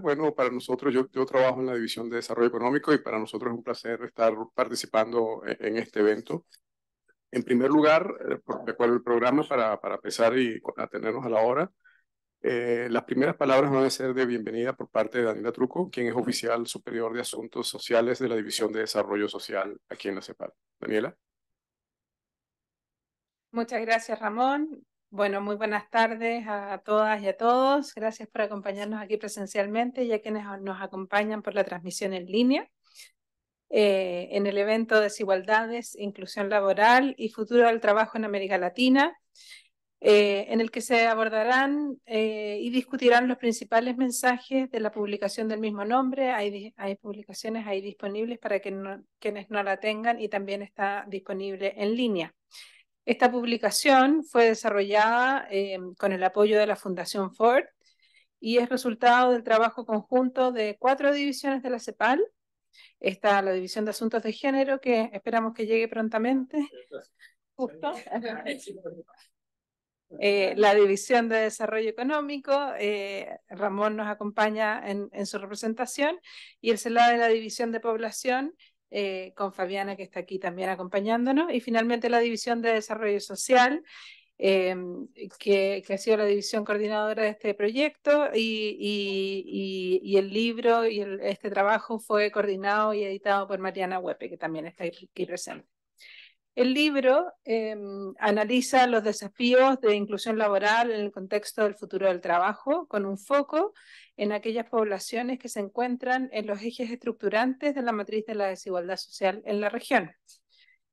Bueno, para nosotros, yo, trabajo en la División de Desarrollo Económico y para nosotros es un placer estar participando e-, en, este evento. En primer lugar, eh, de el cual el programa para, para empezar y atenernos a la hora, eh, las primeras palabras van a ser de bienvenida por parte de Daniela Truco, quien es oficial superior de Asuntos Sociales de la División de Desarrollo Social aquí en la CEPAL. Daniela. Muchas gracias, Ramón. Bueno, muy buenas tardes a todas y a todos. Gracias por acompañarnos aquí presencialmente y a quienes nos acompañan por la transmisión en línea. Eh, en el evento Desigualdades, Inclusión Laboral y Futuro del Trabajo en América Latina, eh, en el que se abordarán eh, y discutirán los principales mensajes de la publicación del mismo nombre. Hay, publicaciones ahí disponibles para que quienes no la tengan y también está disponible en línea. Esta publicación fue desarrollada em, con el apoyo de la Fundación Ford y es resultado del trabajo conjunto de cuatro divisiones de la CEPAL. Está la División de Asuntos de Género, que esperamos que llegue prontamente. Justo. Eh, la División de Desarrollo Económico, eh, Ramón nos acompaña en, su representación, y el CELA de la División de Población, eh, con Fabiana, que está aquí también acompañándonos, y finalmente la División de Desarrollo Social, eh, que, ha sido la división coordinadora de este proyecto, y, el libro y este trabajo fue coordinado y editado por Mariana Huepe, que también está aquí presente. El libro eh, analiza los desafíos de inclusión laboral en el contexto del futuro del trabajo con un foco en aquellas poblaciones que se encuentran en los ejes estructurantes de la matriz de la desigualdad social en la región.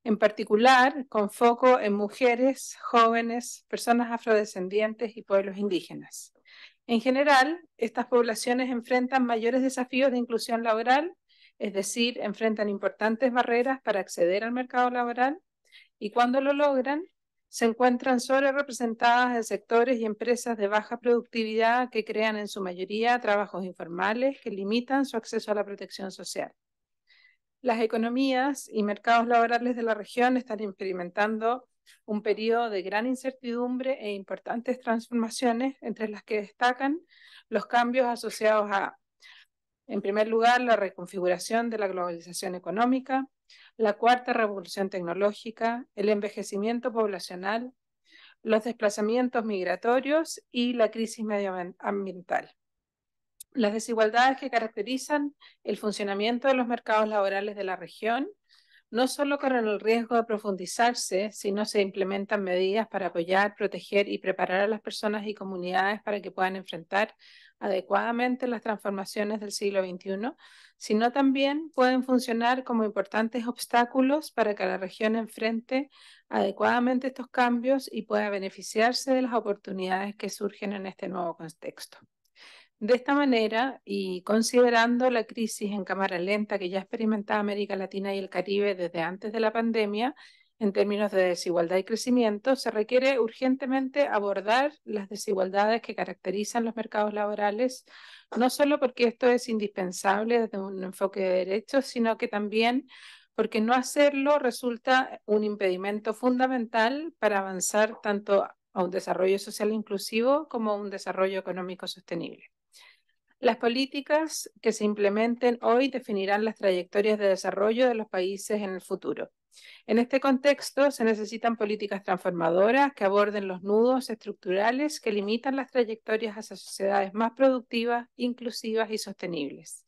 En particular, con foco en mujeres, jóvenes, personas afrodescendientes y pueblos indígenas. En general, estas poblaciones enfrentan mayores desafíos de inclusión laboral, es decir, enfrentan importantes barreras para acceder al mercado laboral y cuando lo logran, se encuentran sobre representadas en sectores y empresas de baja productividad que crean en su mayoría trabajos informales que limitan su acceso a la protección social. Las economías y mercados laborales de la región están experimentando un periodo de gran incertidumbre e importantes transformaciones, entre las que destacan los cambios asociados a, en primer lugar, la reconfiguración de la globalización económica, la cuarta revolución tecnológica, el envejecimiento poblacional, los desplazamientos migratorios y la crisis medioambiental. Las desigualdades que caracterizan el funcionamiento de los mercados laborales de la región no solo corren el riesgo de profundizarse si no se implementan medidas para apoyar, proteger y preparar a las personas y comunidades para que puedan enfrentar adecuadamente las transformaciones del siglo XXI, sino también pueden funcionar como importantes obstáculos para que la región enfrente adecuadamente estos cambios y pueda beneficiarse de las oportunidades que surgen en este nuevo contexto. De esta manera, y considerando la crisis en cámara lenta que ya experimentaba América Latina y el Caribe desde antes de la pandemia, en términos de desigualdad y crecimiento, se requiere urgentemente abordar las desigualdades que caracterizan los mercados laborales, no solo porque esto es indispensable desde un enfoque de derechos, sino que también porque no hacerlo resulta un impedimento fundamental para avanzar tanto a un desarrollo social inclusivo como a un desarrollo económico sostenible. Las políticas que se implementen hoy definirán las trayectorias de desarrollo de los países en el futuro. En este contexto, se necesitan políticas transformadoras que aborden los nudos estructurales que limitan las trayectorias hacia sociedades más productivas, inclusivas y sostenibles.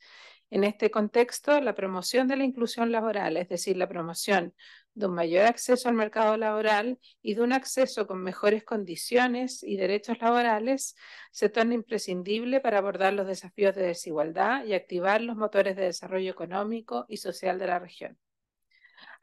En este contexto, la promoción de la inclusión laboral, es decir, la promoción de un mayor acceso al mercado laboral y de un acceso con mejores condiciones y derechos laborales, se torna imprescindible para abordar los desafíos de desigualdad y activar los motores de desarrollo económico y social de la región.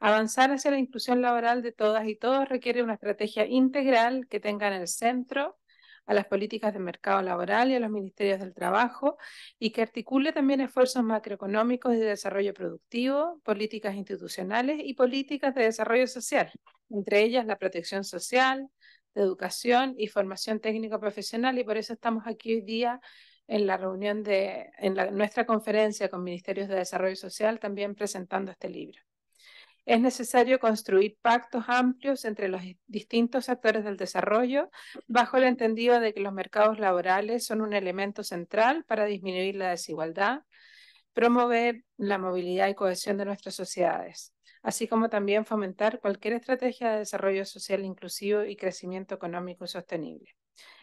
Avanzar hacia la inclusión laboral de todas y todos requiere una estrategia integral que tenga en el centro a las políticas de mercado laboral y a los ministerios del trabajo y que articule también esfuerzos macroeconómicos y de desarrollo productivo, políticas institucionales y políticas de desarrollo social, entre ellas la protección social, de educación y formación técnico profesional y por eso estamos aquí hoy día en la reunión de en nuestra conferencia con ministerios de desarrollo social también presentando este libro. Es necesario construir pactos amplios entre los distintos actores del desarrollo bajo el entendido de que los mercados laborales son un elemento central para disminuir la desigualdad, promover la movilidad y cohesión de nuestras sociedades, así como también fomentar cualquier estrategia de desarrollo social inclusivo y crecimiento económico sostenible.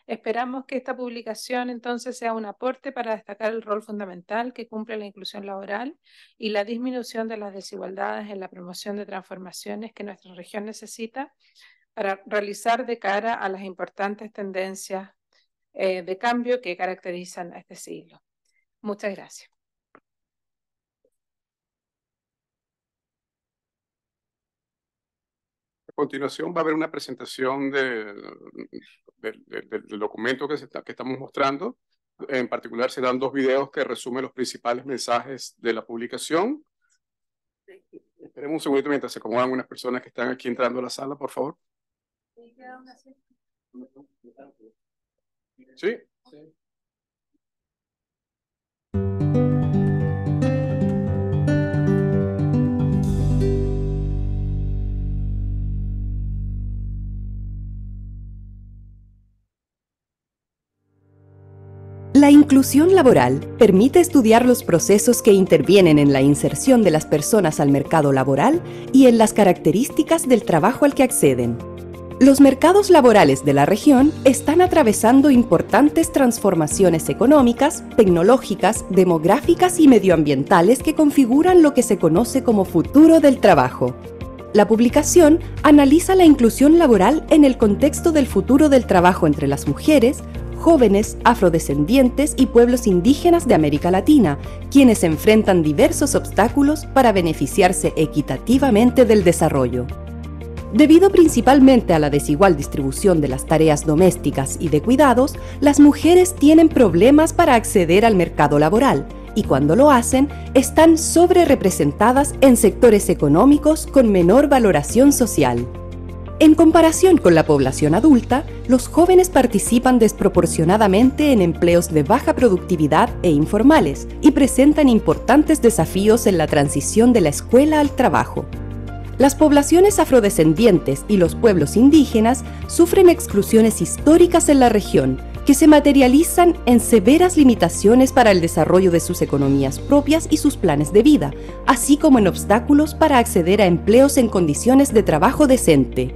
Esperamos que esta publicación entonces sea un aporte para destacar el rol fundamental que cumple la inclusión laboral y la disminución de las desigualdades en la promoción de transformaciones que nuestra región necesita para realizar de cara a las importantes tendencias eh, de cambio que caracterizan a este siglo. Muchas gracias. A continuación va a haber una presentación del documento que, estamos mostrando. En particular serán dos videos que resumen los principales mensajes de la publicación. Esperemos un segundito mientras se acomodan unas personas que están aquí entrando a la sala, por favor. ¿Sí? La inclusión laboral permite estudiar los procesos que intervienen en la inserción de las personas al mercado laboral y en las características del trabajo al que acceden. Los mercados laborales de la región están atravesando importantes transformaciones económicas, tecnológicas, demográficas y medioambientales que configuran lo que se conoce como futuro del trabajo. La publicación analiza la inclusión laboral en el contexto del futuro del trabajo entre las mujeres, jóvenes, afrodescendientes y pueblos indígenas de América Latina, quienes enfrentan diversos obstáculos para beneficiarse equitativamente del desarrollo. Debido principalmente a la desigual distribución de las tareas domésticas y de cuidados, las mujeres tienen problemas para acceder al mercado laboral y cuando lo hacen están sobre representadas en sectores económicos con menor valoración social. En comparación con la población adulta, los jóvenes participan desproporcionadamente en empleos de baja productividad e informales y presentan importantes desafíos en la transición de la escuela al trabajo. Las poblaciones afrodescendientes y los pueblos indígenas sufren exclusiones históricas en la región, que se materializan en severas limitaciones para el desarrollo de sus economías propias y sus planes de vida, así como en obstáculos para acceder a empleos en condiciones de trabajo decente.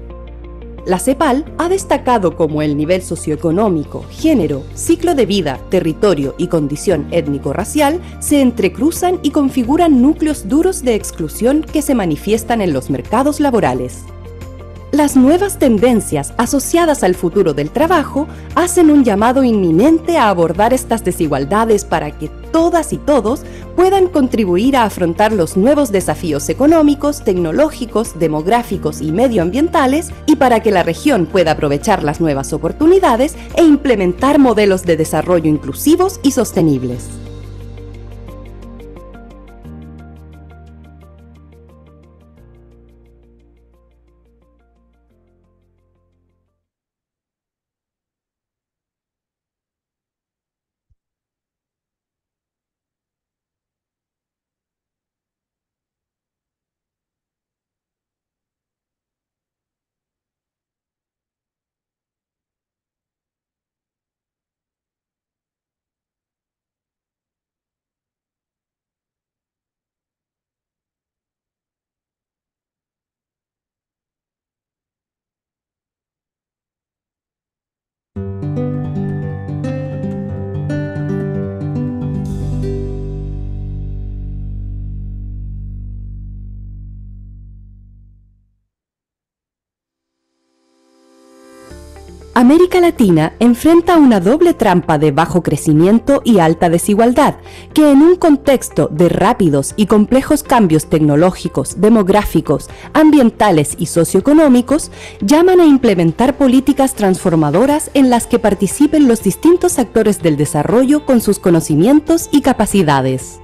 La CEPAL ha destacado como el nivel socioeconómico, género, ciclo de vida, territorio y condición étnico-racial se entrecruzan y configuran núcleos duros de exclusión que se manifiestan en los mercados laborales las nuevas tendencias asociadas al futuro del trabajo hacen un llamado inminente a abordar estas desigualdades para que todas y todos puedan contribuir a afrontar los nuevos desafíos económicos, tecnológicos, demográficos y medioambientales y para que la región pueda aprovechar las nuevas oportunidades e implementar modelos de desarrollo inclusivos y sostenibles. América Latina enfrenta una doble trampa de bajo crecimiento y alta desigualdad, que en un contexto de rápidos y complejos cambios tecnológicos, demográficos, ambientales y socioeconómicos, llaman a implementar políticas transformadoras en las que participen los distintos actores del desarrollo con sus conocimientos y capacidades.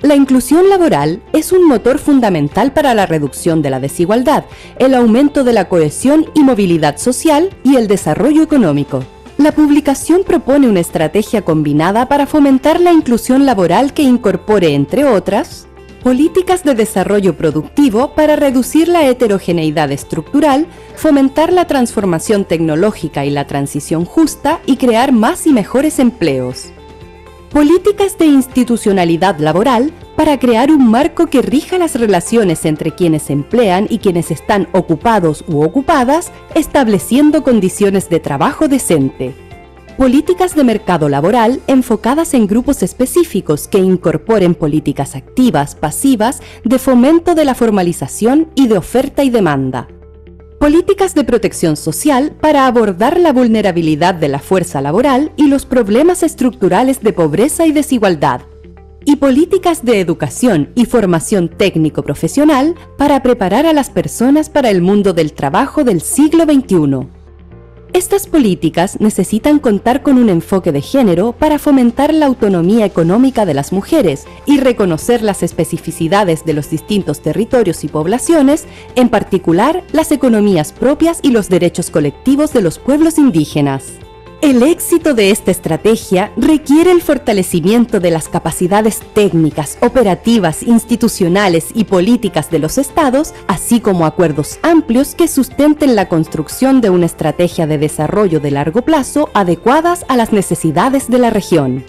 La inclusión laboral es un motor fundamental para la reducción de la desigualdad, el aumento de la cohesión y movilidad social y el desarrollo económico. La publicación propone una estrategia combinada para fomentar la inclusión laboral que incorpore, entre otras, políticas de desarrollo productivo para reducir la heterogeneidad estructural, fomentar la transformación tecnológica y la transición justa y crear más y mejores empleos. Políticas de institucionalidad laboral para crear un marco que rija las relaciones entre quienes emplean y quienes están ocupados u ocupadas, estableciendo condiciones de trabajo decente. Políticas de mercado laboral enfocadas en grupos específicos que incorporen políticas activas, pasivas, de fomento de la formalización y de oferta y demanda. Políticas de protección social para abordar la vulnerabilidad de la fuerza laboral y los problemas estructurales de pobreza y desigualdad. Y políticas de educación y formación técnico-profesional para preparar a las personas para el mundo del trabajo del siglo XXI. Estas políticas necesitan contar con un enfoque de género para fomentar la autonomía económica de las mujeres y reconocer las especificidades de los distintos territorios y poblaciones, en particular las economías propias y los derechos colectivos de los pueblos indígenas. El éxito de esta estrategia requiere el fortalecimiento de las capacidades técnicas, operativas, institucionales y políticas de los estados, así como acuerdos amplios que sustenten la construcción de una estrategia de desarrollo de largo plazo adecuadas a las necesidades de la región.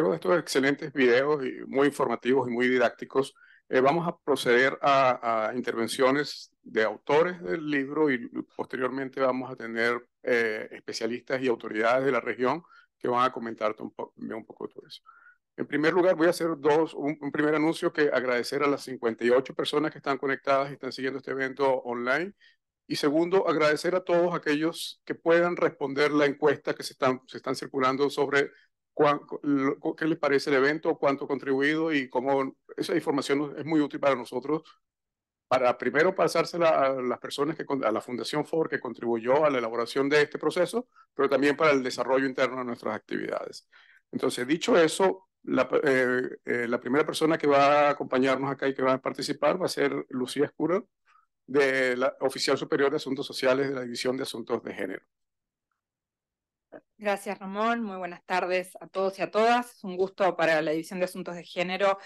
luego de estos excelentes videos y muy informativos y muy didácticos, eh, vamos a proceder a, intervenciones de autores del libro y posteriormente vamos a tener eh, especialistas y autoridades de la región que van a comentarte un, poco un poco todo eso. En primer lugar, voy a hacer dos, un, primer anuncio que agradecer a las 58 personas que están conectadas y están siguiendo este evento online. Y segundo, agradecer a todos aquellos que puedan responder la encuesta que se están, se están circulando sobre qué les parece el evento, cuánto ha contribuido y cómo esa información es muy útil para nosotros para primero pasársela a las personas, que, a la Fundación Ford que contribuyó a la elaboración de este proceso, pero también para el desarrollo interno de nuestras actividades. Entonces, dicho eso, la, eh, eh, la primera persona que va a acompañarnos acá y que va a participar va a ser Lucía Escura, de la Oficial Superior de Asuntos Sociales de la División de Asuntos de Género. Gracias, Ramón. Muy buenas tardes a todos y a todas. Es un gusto para la División de Asuntos de Género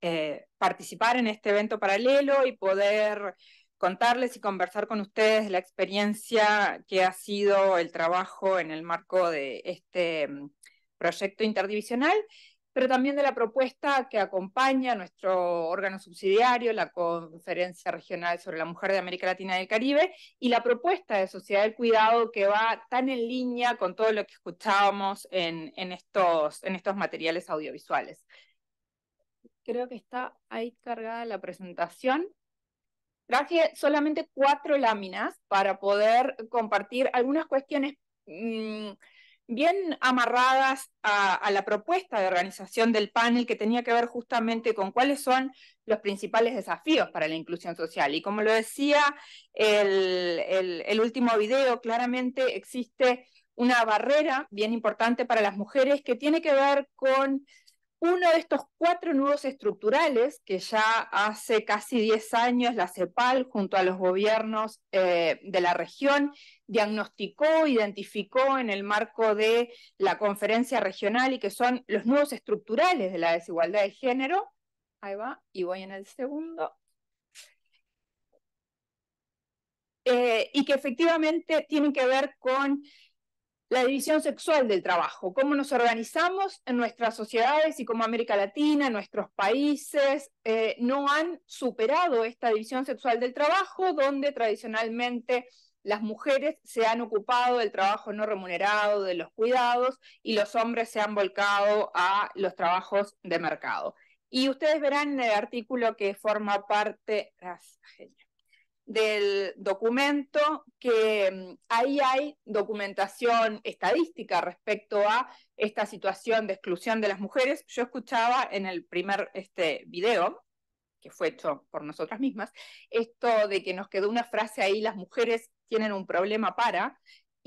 eh, participar en este evento paralelo y poder contarles y conversar con ustedes la experiencia que ha sido el trabajo en el marco de este mm, proyecto interdivisional pero también de la propuesta que acompaña nuestro órgano subsidiario, la Conferencia Regional sobre la Mujer de América Latina y el Caribe, y la propuesta de Sociedad del Cuidado que va tan en línea con todo lo que escuchábamos en, estos, en estos materiales audiovisuales. Creo que está ahí cargada la presentación. Traje solamente cuatro láminas para poder compartir algunas cuestiones mm, bien amarradas a, la propuesta de organización del panel que tenía que ver justamente con cuáles son los principales desafíos para la inclusión social. Y como lo decía el, último video, claramente existe una barrera bien importante para las mujeres que tiene que ver con uno de estos cuatro nudos estructurales que ya hace casi 10 años la CEPAL junto a los gobiernos eh, de la región diagnosticó, identificó en el marco de la conferencia regional y que son los nuevos estructurales de la desigualdad de género. Ahí va, y voy en el segundo. Eh, y que efectivamente tienen que ver con la división sexual del trabajo, cómo nos organizamos en nuestras sociedades y cómo América Latina, nuestros países, eh, no han superado esta división sexual del trabajo, donde tradicionalmente las mujeres se han ocupado del trabajo no remunerado, de los cuidados, y los hombres se han volcado a los trabajos de mercado. Y ustedes verán en el artículo que forma parte ah, del documento que mm, ahí hay documentación estadística respecto a esta situación de exclusión de las mujeres. Yo escuchaba en el primer este, video que fue hecho por nosotras mismas, esto de que nos quedó una frase ahí, las mujeres tienen un problema para,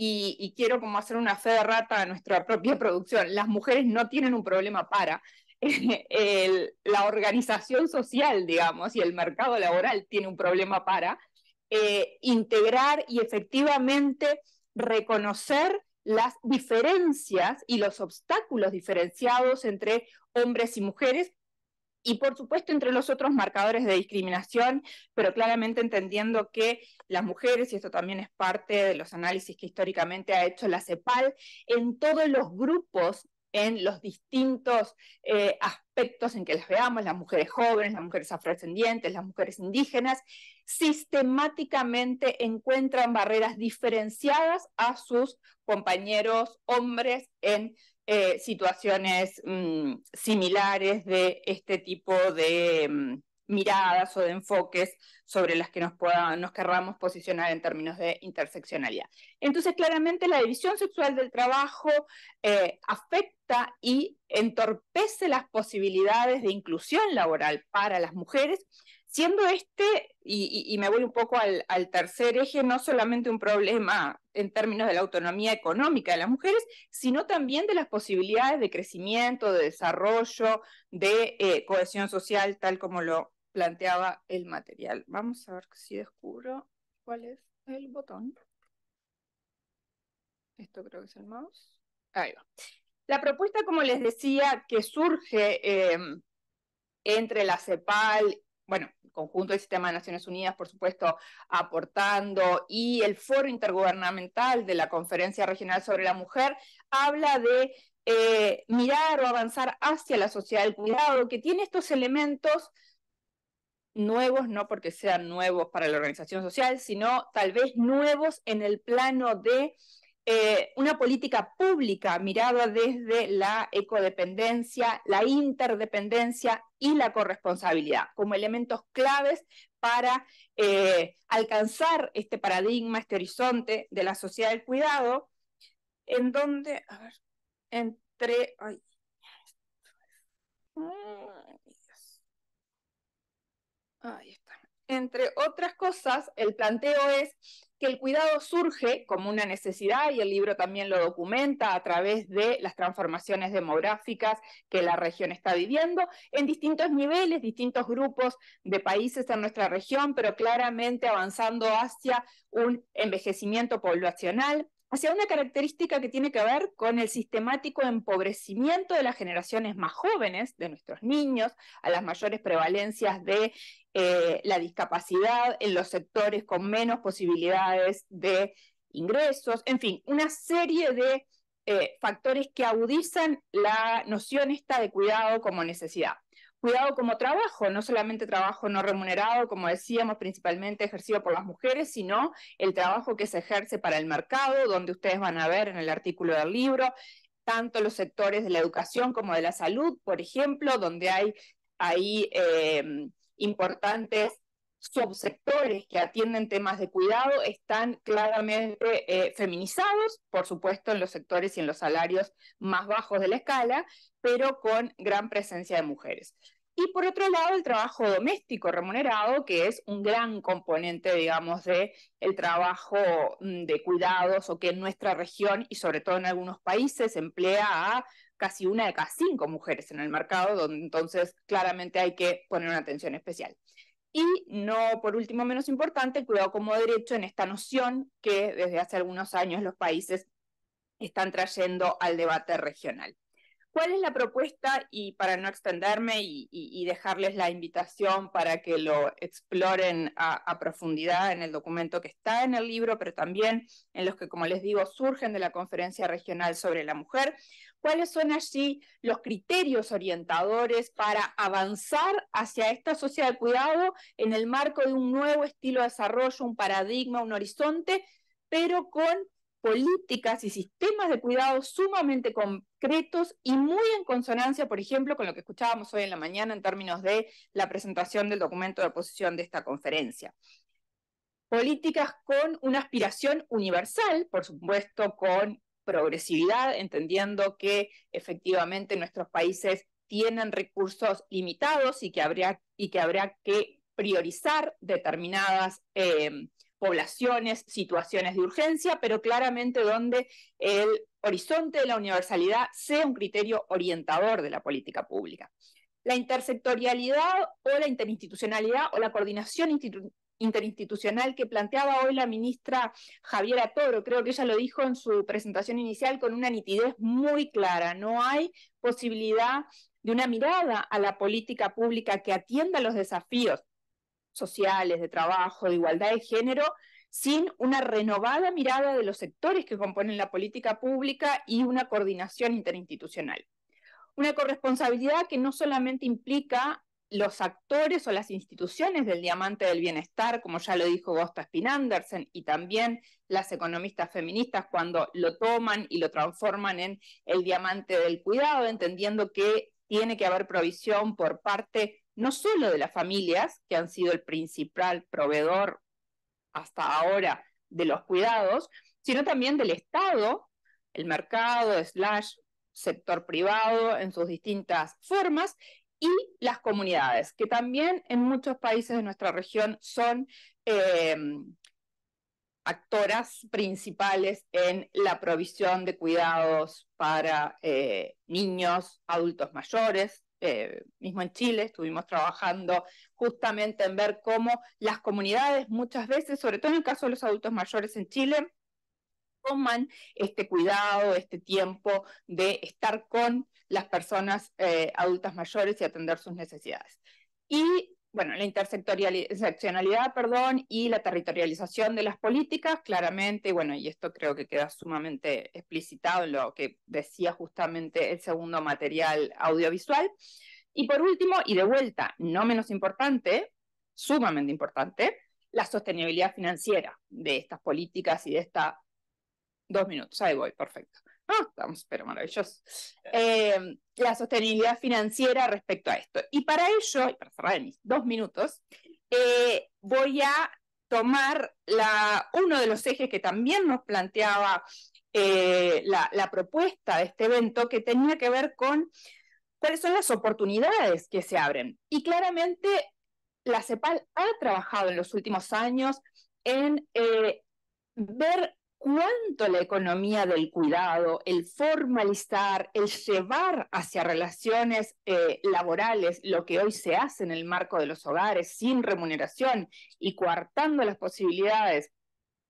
y, quiero como hacer una fe de rata a nuestra propia producción. Las mujeres no tienen un problema para. la organización social, digamos, y el mercado laboral tiene un problema para eh, integrar y efectivamente reconocer las diferencias y los obstáculos diferenciados entre hombres y mujeres y por supuesto entre los otros marcadores de discriminación, pero claramente entendiendo que las mujeres, y esto también es parte de los análisis que históricamente ha hecho la CEPAL, en todos los grupos en los distintos eh, aspectos en que las veamos, las mujeres jóvenes, las mujeres afrodescendientes, las mujeres indígenas, sistemáticamente encuentran barreras diferenciadas a sus compañeros hombres en eh, situaciones mm, similares de este tipo de mm, miradas o de enfoques sobre las que nos, nos querramos posicionar en términos de interseccionalidad. Entonces, claramente la división sexual del trabajo eh, afecta y entorpece las posibilidades de inclusión laboral para las mujeres siendo este, y, me voy un poco al, tercer eje, no solamente un problema en términos de la autonomía económica de las mujeres, sino también de las posibilidades de crecimiento, de desarrollo, de eh, cohesión social, tal como lo planteaba el material. Vamos a ver si descubro cuál es el botón. Esto creo que es el mouse. Ahí va. La propuesta, como les decía, que surge em, entre la CEPAL bueno, el conjunto del sistema de Naciones Unidas, por supuesto, aportando, y el foro intergubernamental de la Conferencia Regional sobre la Mujer, habla de eh, mirar o avanzar hacia la sociedad del cuidado, que tiene estos elementos nuevos, no porque sean nuevos para la organización social, sino tal vez nuevos en el plano de eh, una política pública mirada desde la ecodependencia, la interdependencia y la corresponsabilidad como elementos claves para eh, alcanzar este paradigma, este horizonte de la sociedad del cuidado, en donde, a ver, entre... Ay, ay, está entre otras cosas, el planteo es que el cuidado surge como una necesidad y el libro también lo documenta a través de las transformaciones demográficas que la región está viviendo en distintos niveles, distintos grupos de países en nuestra región, pero claramente avanzando hacia un envejecimiento poblacional, hacia una característica que tiene que ver con el sistemático empobrecimiento de las generaciones más jóvenes, de nuestros niños, a las mayores prevalencias de eh, la discapacidad, en los sectores con menos posibilidades de ingresos, en fin, una serie de eh, factores que agudizan la noción esta de cuidado como necesidad. Cuidado como trabajo, no solamente trabajo no remunerado, como decíamos, principalmente ejercido por las mujeres, sino el trabajo que se ejerce para el mercado, donde ustedes van a ver en el artículo del libro, tanto los sectores de la educación como de la salud, por ejemplo, donde hay, ahí importantes subsectores que atienden temas de cuidado están claramente eh, feminizados, por supuesto en los sectores y en los salarios más bajos de la escala, pero con gran presencia de mujeres. Y por otro lado, el trabajo doméstico remunerado, que es un gran componente, digamos, de el trabajo mm, de cuidados o que en nuestra región y sobre todo en algunos países emplea a casi una de cada cinco mujeres en el mercado, donde entonces claramente hay que poner una atención especial. Y no por último menos importante, cuidado como derecho en esta noción que desde hace algunos años los países están trayendo al debate regional. ¿Cuál es la propuesta? Y para no extenderme y, dejarles la invitación para que lo exploren a, profundidad en el documento que está en el libro, pero también en los que, como les digo, surgen de la Conferencia Regional sobre la Mujer cuáles son allí los criterios orientadores para avanzar hacia esta sociedad de cuidado en el marco de un nuevo estilo de desarrollo, un paradigma, un horizonte, pero con políticas y sistemas de cuidado sumamente concretos y muy en consonancia, por ejemplo, con lo que escuchábamos hoy en la mañana en términos de la presentación del documento de oposición de esta conferencia políticas con una aspiración universal, por supuesto, con progresividad, entendiendo que efectivamente nuestros países tienen recursos limitados y que habrá y que, que priorizar determinadas em, poblaciones, situaciones de urgencia, pero claramente donde el horizonte de la universalidad sea un criterio orientador de la política pública. La intersectorialidad o la interinstitucionalidad o la coordinación interinstitucional que planteaba hoy la ministra Javiera Toro. Creo que ella lo dijo en su presentación inicial con una nitidez muy clara. No hay posibilidad de una mirada a la política pública que atienda los desafíos sociales, de trabajo, de igualdad de género, sin una renovada mirada de los sectores que componen la política pública y una coordinación interinstitucional. Una corresponsabilidad que no solamente implica los actores o las instituciones del diamante del bienestar, como ya lo dijo Gosta Spinandersen, y también las economistas feministas cuando lo toman y lo transforman en el diamante del cuidado, entendiendo que tiene que haber provisión por parte no solo de las familias, que han sido el principal proveedor hasta ahora de los cuidados, sino también del Estado, el mercado, slash, sector privado en sus distintas formas y las comunidades, que también en muchos países de nuestra región son em, actoras principales en la provisión de cuidados para eh, niños, adultos mayores. Eh, mismo en Chile estuvimos trabajando justamente en ver cómo las comunidades muchas veces, sobre todo en el caso de los adultos mayores en Chile, toman este cuidado, este tiempo de estar con las personas eh, adultas mayores y atender sus necesidades. Y bueno, la interseccionalidad, perdón, y la territorialización de las políticas, claramente, y bueno, y esto creo que queda sumamente explicitado en lo que decía justamente el segundo material audiovisual. Y por último, y de vuelta, no menos importante, sumamente importante, la sostenibilidad financiera de estas políticas y de esta Dos minutos, ahí voy, perfecto. Ah, estamos, pero maravilloso. Eh, la sostenibilidad financiera respecto a esto. Y para ello, para cerrar mis dos minutos, eh, voy a tomar la, uno de los ejes que también nos planteaba eh, la, propuesta de este evento, que tenía que ver con cuáles son las oportunidades que se abren. Y claramente la CEPAL ha trabajado en los últimos años en ver cuánto la economía del cuidado, el formalizar, el llevar hacia relaciones eh, laborales lo que hoy se hace en el marco de los hogares sin remuneración y coartando las posibilidades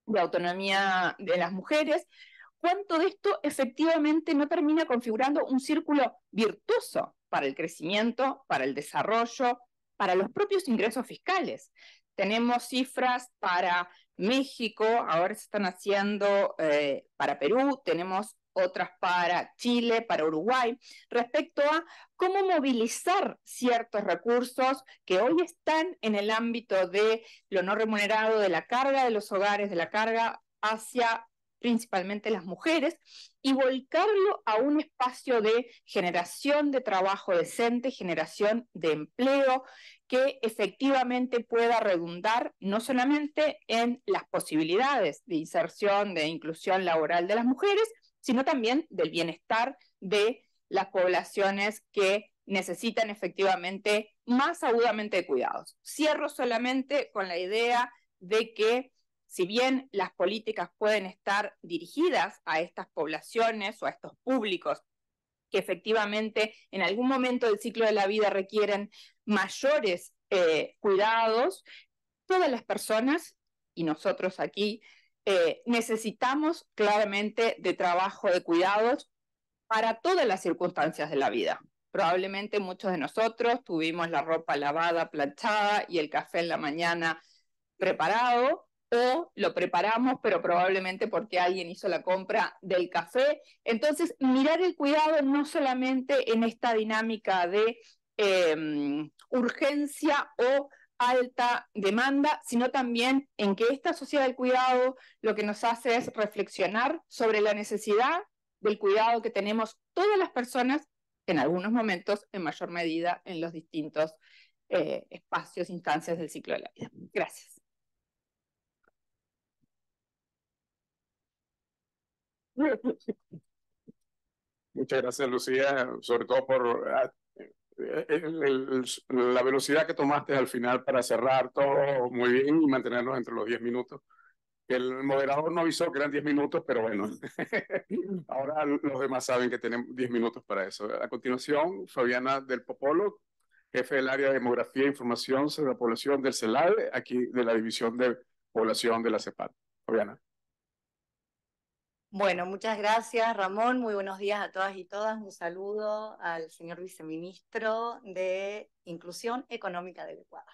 de autonomía de las mujeres, cuánto de esto efectivamente no termina configurando un círculo virtuoso para el crecimiento, para el desarrollo, para los propios ingresos fiscales. Tenemos cifras para México, ahora se están haciendo eh, para Perú, tenemos otras para Chile, para Uruguay, respecto a cómo movilizar ciertos recursos que hoy están en el ámbito de lo no remunerado, de la carga de los hogares, de la carga hacia principalmente las mujeres, y volcarlo a un espacio de generación de trabajo decente, generación de empleo, que efectivamente pueda redundar no solamente en las posibilidades de inserción, de inclusión laboral de las mujeres, sino también del bienestar de las poblaciones que necesitan efectivamente más agudamente de cuidados. Cierro solamente con la idea de que si bien las políticas pueden estar dirigidas a estas poblaciones o a estos públicos que efectivamente en algún momento del ciclo de la vida requieren mayores eh, cuidados, todas las personas, y nosotros aquí, eh, necesitamos claramente de trabajo de cuidados para todas las circunstancias de la vida. Probablemente muchos de nosotros tuvimos la ropa lavada, planchada y el café en la mañana preparado, o lo preparamos, pero probablemente porque alguien hizo la compra del café. Entonces, mirar el cuidado no solamente en esta dinámica de em, urgencia o alta demanda, sino también en que esta sociedad del cuidado lo que nos hace es reflexionar sobre la necesidad del cuidado que tenemos todas las personas, en algunos momentos, en mayor medida, en los distintos eh, espacios, instancias del ciclo de la vida. Gracias. Muchas gracias, Lucía, sobre todo por ah, la velocidad que tomaste al final para cerrar todo muy bien y mantenernos entre los 10 minutos. El moderador no avisó que eran 10 minutos, pero bueno, ahora los demás saben que tenemos 10 minutos para eso. A continuación, Fabiana del Popolo, jefe del área de demografía e información sobre la población del CELAL aquí de la División de Población de la CEPAL. Fabiana. Bueno, muchas gracias Ramón, muy buenos días a todas y todas. Un saludo al señor viceministro de Inclusión Económica del Ecuador.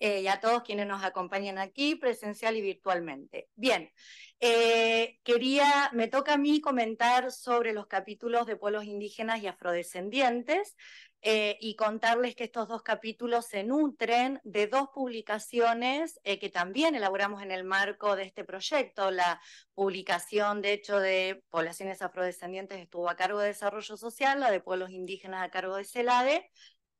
Eh, y a todos quienes nos acompañan aquí presencial y virtualmente. Bien, eh, quería, me toca a mí comentar sobre los capítulos de pueblos indígenas y afrodescendientes eh, y contarles que estos dos capítulos se nutren de dos publicaciones que también elaboramos en el marco de este proyecto. La publicación, de hecho, de poblaciones afrodescendientes estuvo a cargo de Desarrollo Social, la de pueblos indígenas a cargo de CELADE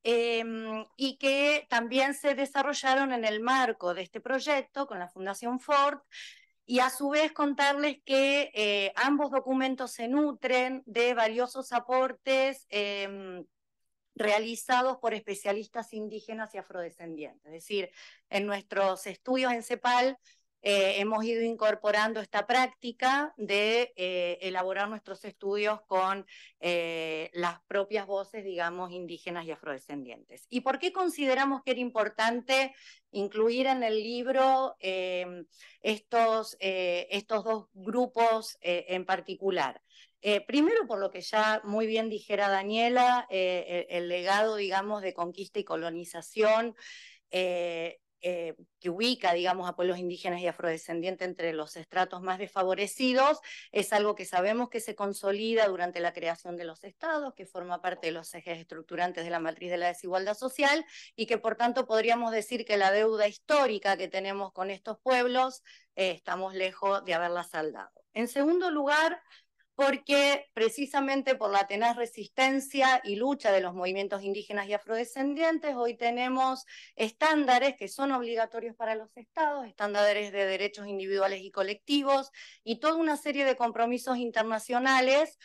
Em, y que también se desarrollaron en el marco de este proyecto con la Fundación Ford. Y a su vez contarles que eh, ambos documentos se nutren de valiosos aportes em, realizados por especialistas indígenas y afrodescendientes. Es decir, en nuestros estudios en CEPAL eh, hemos ido incorporando esta práctica de eh, elaborar nuestros estudios con eh, las propias voces, digamos, indígenas y afrodescendientes. ¿Y por qué consideramos que era importante incluir en el libro estos, estos dos grupos en particular? primero, por lo que ya muy bien dijera Daniela, el, legado, digamos, de conquista y colonización eh, que ubica, digamos, a pueblos indígenas y afrodescendientes entre los estratos más desfavorecidos, es algo que sabemos que se consolida durante la creación de los estados, que forma parte de los ejes estructurantes de la matriz de la desigualdad social y que por tanto podríamos decir que la deuda histórica que tenemos con estos pueblos eh, estamos lejos de haberla saldado. En segundo lugar, porque precisamente por la tenaz resistencia y lucha de los movimientos indígenas y afrodescendientes, hoy tenemos estándares que son obligatorios para los estados, estándares de derechos individuales y colectivos, y toda una serie de compromisos internacionales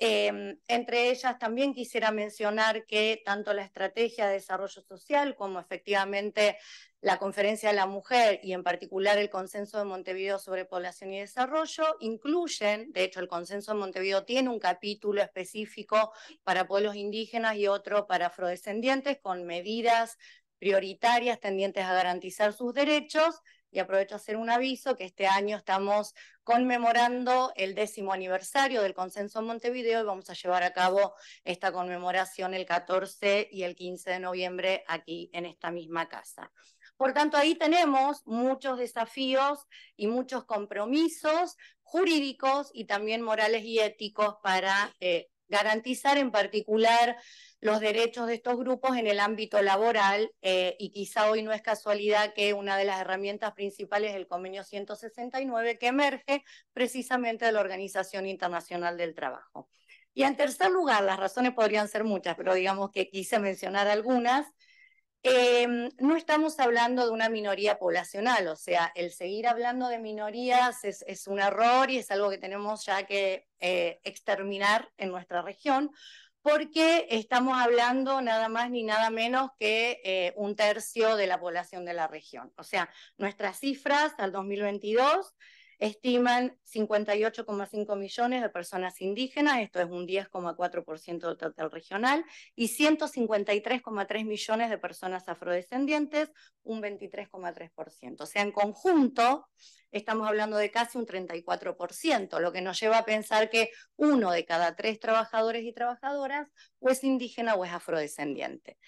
Em, entre ellas también quisiera mencionar que tanto la estrategia de desarrollo social como efectivamente la conferencia de la mujer y en particular el consenso de Montevideo sobre población y desarrollo incluyen, de hecho el consenso de Montevideo tiene un capítulo específico para pueblos indígenas y otro para afrodescendientes con medidas prioritarias tendientes a garantizar sus derechos y aprovecho a hacer un aviso que este año estamos conmemorando el décimo aniversario del consenso en Montevideo y vamos a llevar a cabo esta conmemoración el 14 y el 15 de noviembre aquí en esta misma casa. Por tanto, ahí tenemos muchos desafíos y muchos compromisos jurídicos y también morales y éticos para eh, garantizar en particular los derechos de estos grupos en el ámbito laboral eh, y quizá hoy no es casualidad que una de las herramientas principales del convenio 169 que emerge precisamente de la Organización Internacional del Trabajo. Y en tercer lugar, las razones podrían ser muchas, pero digamos que quise mencionar algunas. Em, no estamos hablando de una minoría poblacional, o sea, el seguir hablando de minorías es, un error y es algo que tenemos ya que eh, exterminar en nuestra región, porque estamos hablando nada más ni nada menos que eh, un tercio de la población de la región. O sea, nuestras cifras al 2022 Estiman 58,5 millones de personas indígenas, esto es un 10,4% del total regional, y 153,3 millones de personas afrodescendientes, un 23,3%. O sea, en conjunto, estamos hablando de casi un 34%, lo que nos lleva a pensar que uno de cada tres trabajadores y trabajadoras o es indígena o es afrodescendiente.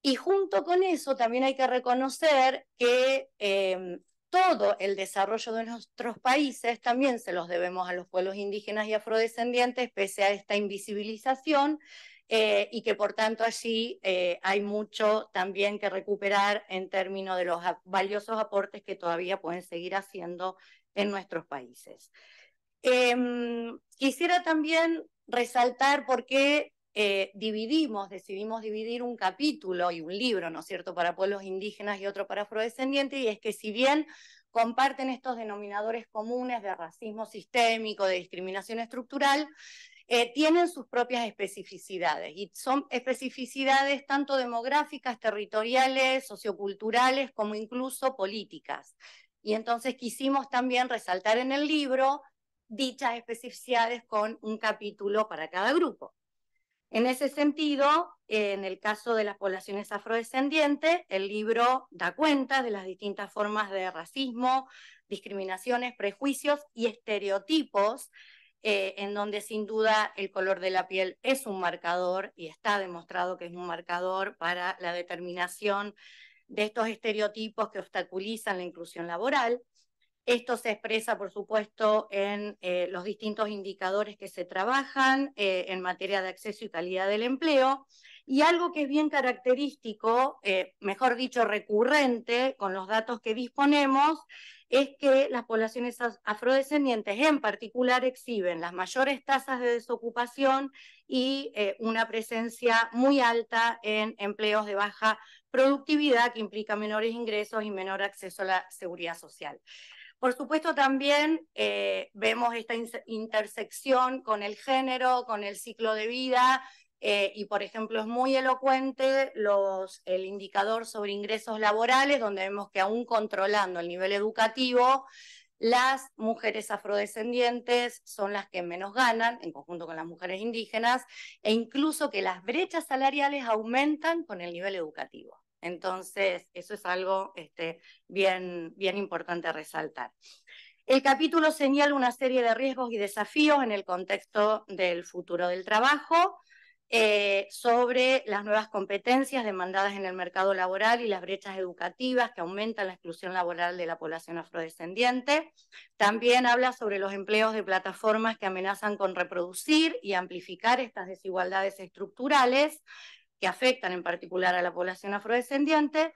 Y junto con eso también hay que reconocer que eh, todo el desarrollo de nuestros países también se los debemos a los pueblos indígenas y afrodescendientes, pese a esta invisibilización, eh, y que por tanto allí eh, hay mucho también que recuperar en términos de los valiosos aportes que todavía pueden seguir haciendo en nuestros países. Em, quisiera también resaltar por qué eh, dividimos, decidimos dividir un capítulo y un libro, ¿no es cierto?, para pueblos indígenas y otro para afrodescendientes, y es que si bien comparten estos denominadores comunes de racismo sistémico, de discriminación estructural, eh, tienen sus propias especificidades y son especificidades tanto demográficas, territoriales, socioculturales, como incluso políticas. Y entonces quisimos también resaltar en el libro dichas especificidades con un capítulo para cada grupo. En ese sentido, eh, en el caso de las poblaciones afrodescendientes, el libro da cuenta de las distintas formas de racismo, discriminaciones, prejuicios y estereotipos, eh, en donde sin duda el color de la piel es un marcador y está demostrado que es un marcador para la determinación de estos estereotipos que obstaculizan la inclusión laboral. Esto se expresa, por supuesto, en eh, los distintos indicadores que se trabajan eh, en materia de acceso y calidad del empleo. Y algo que es bien característico, eh, mejor dicho, recurrente con los datos que disponemos, es que las poblaciones afrodescendientes en particular exhiben las mayores tasas de desocupación y una presencia muy alta en empleos de baja productividad que implica menores ingresos y menor acceso a la seguridad social. Por supuesto, también eh, vemos esta intersección con el género, con el ciclo de vida, eh, y por ejemplo es muy elocuente el indicador sobre ingresos laborales, donde vemos que aún controlando el nivel educativo, las mujeres afrodescendientes son las que menos ganan, en conjunto con las mujeres indígenas, e incluso que las brechas salariales aumentan con el nivel educativo. Entonces, eso es algo este, bien, bien importante resaltar. El capítulo señala una serie de riesgos y desafíos en el contexto del futuro del trabajo, eh, sobre las nuevas competencias demandadas en el mercado laboral y las brechas educativas que aumentan la exclusión laboral de la población afrodescendiente. También habla sobre los empleos de plataformas que amenazan con reproducir y amplificar estas desigualdades estructurales que afectan en particular a la población afrodescendiente.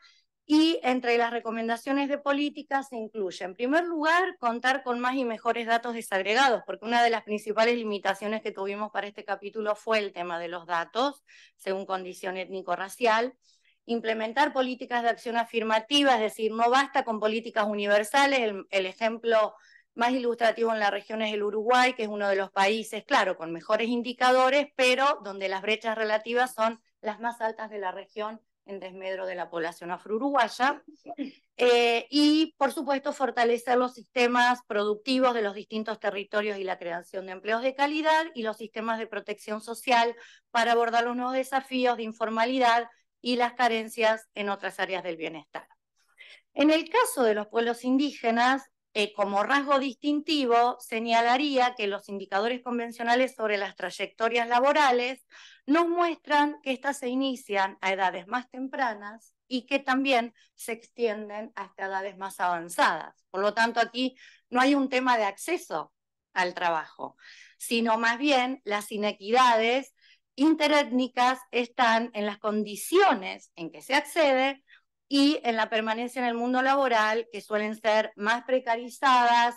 Y entre las recomendaciones de política se incluye, en primer lugar, contar con más y mejores datos desagregados, porque una de las principales limitaciones que tuvimos para este capítulo fue el tema de los datos, según condición étnico-racial. Implementar políticas de acción afirmativa, es decir, no basta con políticas universales. El, ejemplo más ilustrativo en la región es el Uruguay, que es uno de los países, claro, con mejores indicadores, pero donde las brechas relativas son las más altas de la región en desmedro de la población afro-uruguaya. Eh, y, por supuesto, fortalecer los sistemas productivos de los distintos territorios y la creación de empleos de calidad y los sistemas de protección social para abordar los nuevos desafíos de informalidad y las carencias en otras áreas del bienestar. En el caso de los pueblos indígenas, eh, como rasgo distintivo, señalaría que los indicadores convencionales sobre las trayectorias laborales nos muestran que éstas se inician a edades más tempranas y que también se extienden hasta edades más avanzadas. Por lo tanto, aquí no hay un tema de acceso al trabajo, sino más bien las inequidades interétnicas están en las condiciones en que se accede y en la permanencia en el mundo laboral, que suelen ser más precarizadas,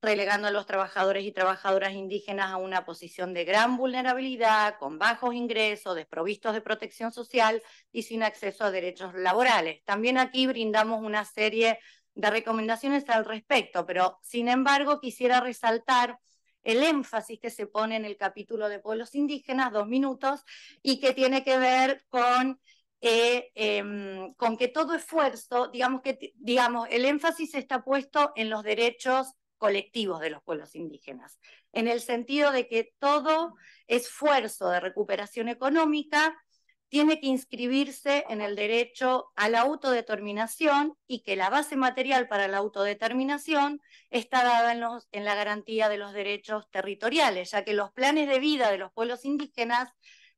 relegando a los trabajadores y trabajadoras indígenas a una posición de gran vulnerabilidad, con bajos ingresos, desprovistos de protección social y sin acceso a derechos laborales. También aquí brindamos una serie de recomendaciones al respecto, pero sin embargo quisiera resaltar el énfasis que se pone en el capítulo de pueblos indígenas, dos minutos, y que tiene que ver con Em, con que todo esfuerzo, digamos que digamos, el énfasis está puesto en los derechos colectivos de los pueblos indígenas, en el sentido de que todo esfuerzo de recuperación económica tiene que inscribirse en el derecho a la autodeterminación y que la base material para la autodeterminación está dada en la garantía de los derechos territoriales, ya que los planes de vida de los pueblos indígenas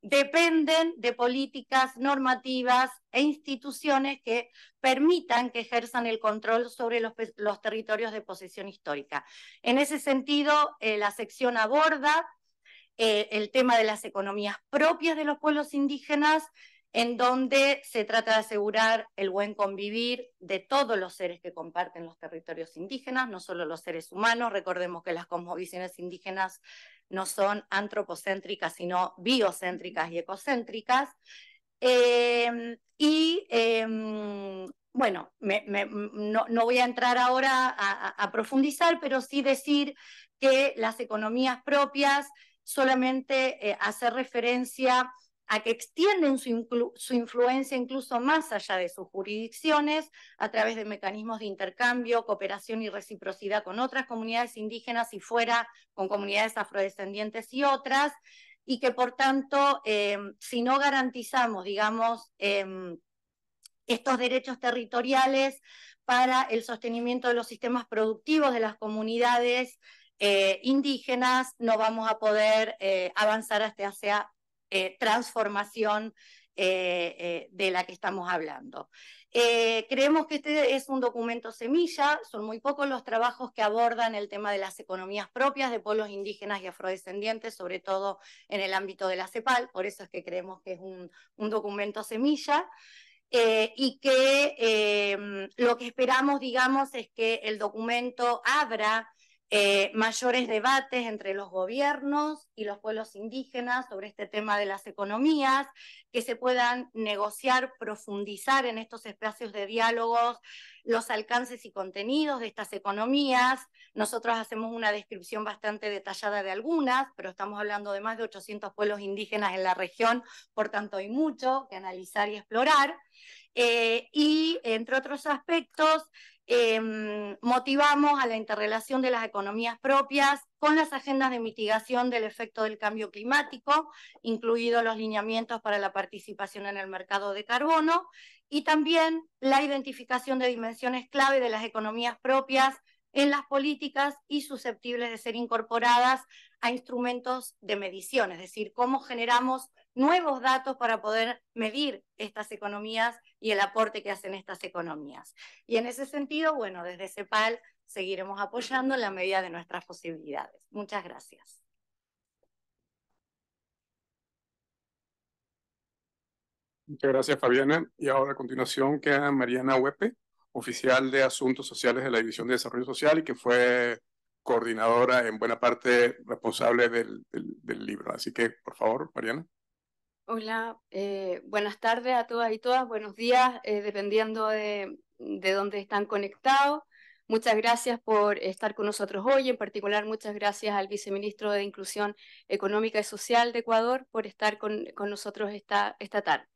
dependen de políticas, normativas e instituciones que permitan que ejerzan el control sobre los, territorios de posesión histórica. En ese sentido, eh, la sección aborda eh, el tema de las economías propias de los pueblos indígenas, en donde se trata de asegurar el buen convivir de todos los seres que comparten los territorios indígenas, no solo los seres humanos, recordemos que las cosmovisiones indígenas no son antropocéntricas, sino biocéntricas y ecocéntricas. Em, y em, bueno, no, voy a entrar ahora a, profundizar, pero sí decir que las economías propias solamente eh, hacen referencia a que extienden su, influencia incluso más allá de sus jurisdicciones a través de mecanismos de intercambio, cooperación y reciprocidad con otras comunidades indígenas y fuera con comunidades afrodescendientes y otras, y que por tanto, em, si no garantizamos, digamos, em, estos derechos territoriales para el sostenimiento de los sistemas productivos de las comunidades, eh, indígenas, no vamos a poder eh, avanzar hasta hacia eh, transformación eh, eh, de la que estamos hablando. creemos que este es un documento semilla, son muy pocos los trabajos que abordan el tema de las economías propias de pueblos indígenas y afrodescendientes, sobre todo en el ámbito de la CEPAL, por eso es que creemos que es un, documento semilla. y que lo que esperamos, digamos, es que el documento abra eh, mayores debates entre los gobiernos y los pueblos indígenas sobre este tema de las economías, que se puedan negociar, profundizar en estos espacios de diálogos los alcances y contenidos de estas economías. Nosotros hacemos una descripción bastante detallada de algunas, pero estamos hablando de más de 800 pueblos indígenas en la región, por tanto hay mucho que analizar y explorar. Eh, y entre otros aspectos, Em, motivamos a la interrelación de las economías propias con las agendas de mitigación del efecto del cambio climático, incluidos los lineamientos para la participación en el mercado de carbono, y también la identificación de dimensiones clave de las economías propias en las políticas y susceptibles de ser incorporadas a instrumentos de medición, es decir, cómo generamos nuevos datos para poder medir estas economías y el aporte que hacen estas economías. Y en ese sentido, bueno, desde CEPAL seguiremos apoyando en la medida de nuestras posibilidades. Muchas gracias. Muchas gracias, Fabiana. Y ahora a continuación queda Mariana Huepe, oficial de Asuntos Sociales de la División de Desarrollo Social y que fue coordinadora en buena parte responsable del, del libro. Así que, por favor, Mariana. Hola, eh, buenas tardes a todas y todas, buenos días, eh, dependiendo de, dónde están conectados. Muchas gracias por estar con nosotros hoy, en particular muchas gracias al viceministro de Inclusión Económica y Social de Ecuador por estar con, nosotros esta, esta tarde.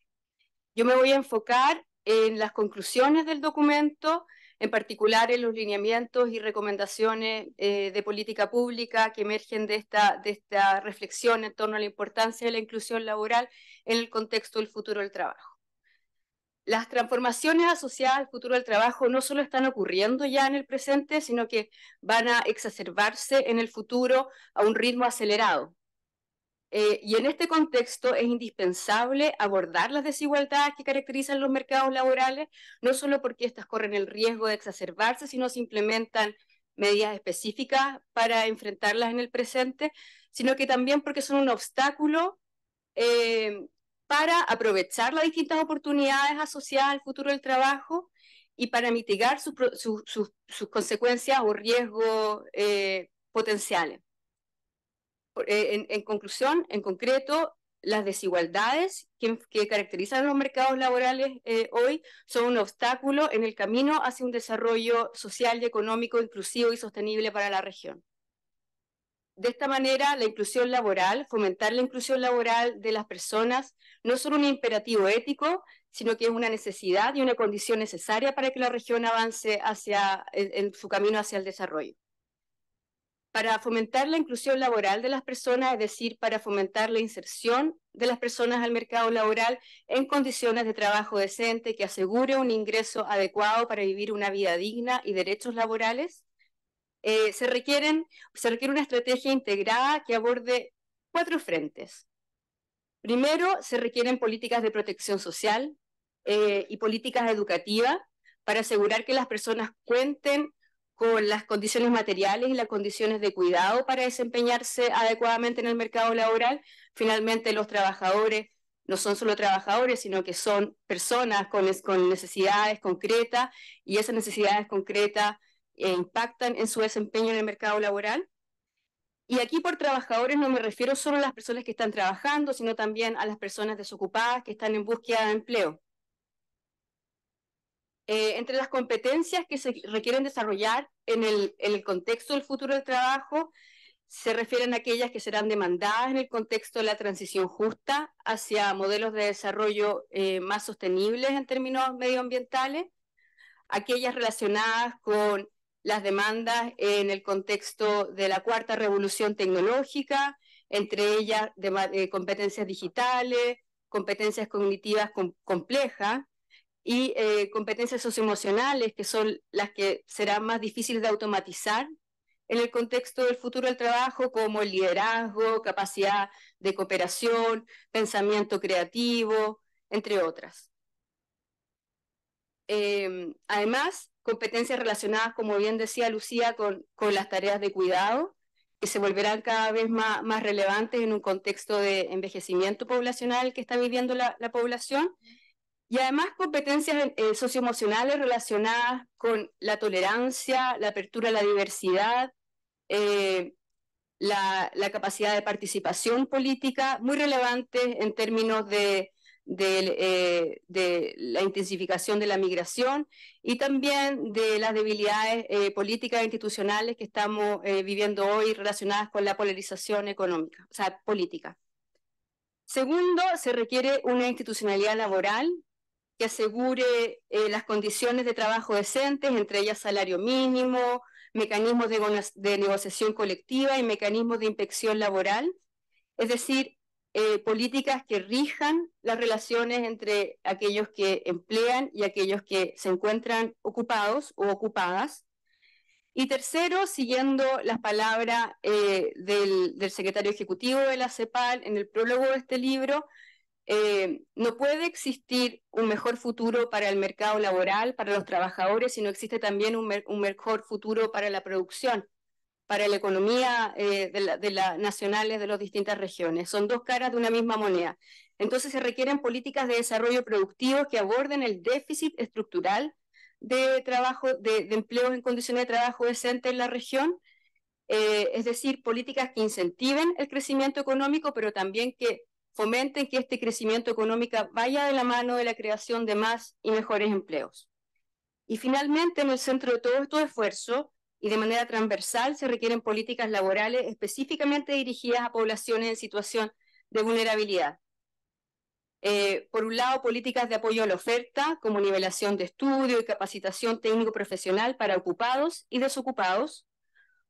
Yo me voy a enfocar en las conclusiones del documento en particular en los lineamientos y recomendaciones eh, de política pública que emergen de esta reflexión en torno a la importancia de la inclusión laboral en el contexto del futuro del trabajo. Las transformaciones asociadas al futuro del trabajo no solo están ocurriendo ya en el presente, sino que van a exacerbarse en el futuro a un ritmo acelerado, eh, y en este contexto es indispensable abordar las desigualdades que caracterizan los mercados laborales, no solo porque éstas corren el riesgo de exacerbarse, sino se implementan medidas específicas para enfrentarlas en el presente, sino que también porque son un obstáculo eh, para aprovechar las distintas oportunidades asociadas al futuro del trabajo y para mitigar sus consecuencias o riesgos eh, potenciales. Eh, en, conclusión, en concreto, las desigualdades que, caracterizan los mercados laborales eh, hoy son un obstáculo en el camino hacia un desarrollo social y económico inclusivo y sostenible para la región. De esta manera, la inclusión laboral, fomentar la inclusión laboral de las personas, no es solo un imperativo ético, sino que es una necesidad y una condición necesaria para que la región avance hacia, en su camino hacia el desarrollo para fomentar la inclusión laboral de las personas, es decir, para fomentar la inserción de las personas al mercado laboral en condiciones de trabajo decente que asegure un ingreso adecuado para vivir una vida digna y derechos laborales. Eh, se, requieren, se requiere una estrategia integrada que aborde cuatro frentes. Primero, se requieren políticas de protección social eh, y políticas educativas para asegurar que las personas cuenten con las condiciones materiales y las condiciones de cuidado para desempeñarse adecuadamente en el mercado laboral. Finalmente, los trabajadores no son solo trabajadores, sino que son personas con, necesidades concretas y esas necesidades concretas eh, impactan en su desempeño en el mercado laboral. Y aquí por trabajadores no me refiero solo a las personas que están trabajando, sino también a las personas desocupadas que están en búsqueda de empleo. Eh, entre las competencias que se requieren desarrollar en el, contexto del futuro del trabajo, se refieren aquellas que serán demandadas en el contexto de la transición justa hacia modelos de desarrollo eh, más sostenibles en términos medioambientales, aquellas relacionadas con las demandas en el contexto de la cuarta revolución tecnológica, entre ellas eh, competencias digitales, competencias cognitivas complejas, y eh, competencias socioemocionales, que son las que serán más difíciles de automatizar en el contexto del futuro del trabajo, como el liderazgo, capacidad de cooperación, pensamiento creativo, entre otras. Em, además, competencias relacionadas, como bien decía Lucía, con, con, las tareas de cuidado, que se volverán cada vez más, relevantes en un contexto de envejecimiento poblacional que está viviendo la población y además competencias eh, eh, socioemocionales relacionadas con la tolerancia, la apertura a la diversidad, eh, la, capacidad de participación política, muy relevantes en términos de, la intensificación de la migración y también de las debilidades políticas e institucionales que estamos viviendo hoy relacionadas con la polarización económica, o sea, política. Segundo, se requiere una institucionalidad laboral que asegure eh, las condiciones de trabajo decentes, entre ellas salario mínimo, mecanismos de, negociación colectiva y mecanismos de inspección laboral, es decir, eh, políticas que rijan las relaciones entre aquellos que emplean y aquellos que se encuentran ocupados o ocupadas. Y tercero, siguiendo las palabras eh, del secretario ejecutivo de la CEPAL en el prólogo de este libro, eh, no puede existir un mejor futuro para el mercado laboral, para los trabajadores, si no existe también un, mejor futuro para la producción, para la economía eh, de las nacionales de las distintas regiones. Son dos caras de una misma moneda. Entonces se requieren políticas de desarrollo productivo que aborden el déficit estructural de trabajo, de, empleos en condiciones de trabajo decente en la región, eh, es decir, políticas que incentiven el crecimiento económico, pero también que fomenten que este crecimiento económico vaya de la mano de la creación de más y mejores empleos. Y finalmente, en el centro de todo este esfuerzo y de manera transversal se requieren políticas laborales específicamente dirigidas a poblaciones en situación de vulnerabilidad. Eh, por un lado, políticas de apoyo a la oferta, como nivelación de estudio y capacitación técnico-profesional para ocupados y desocupados,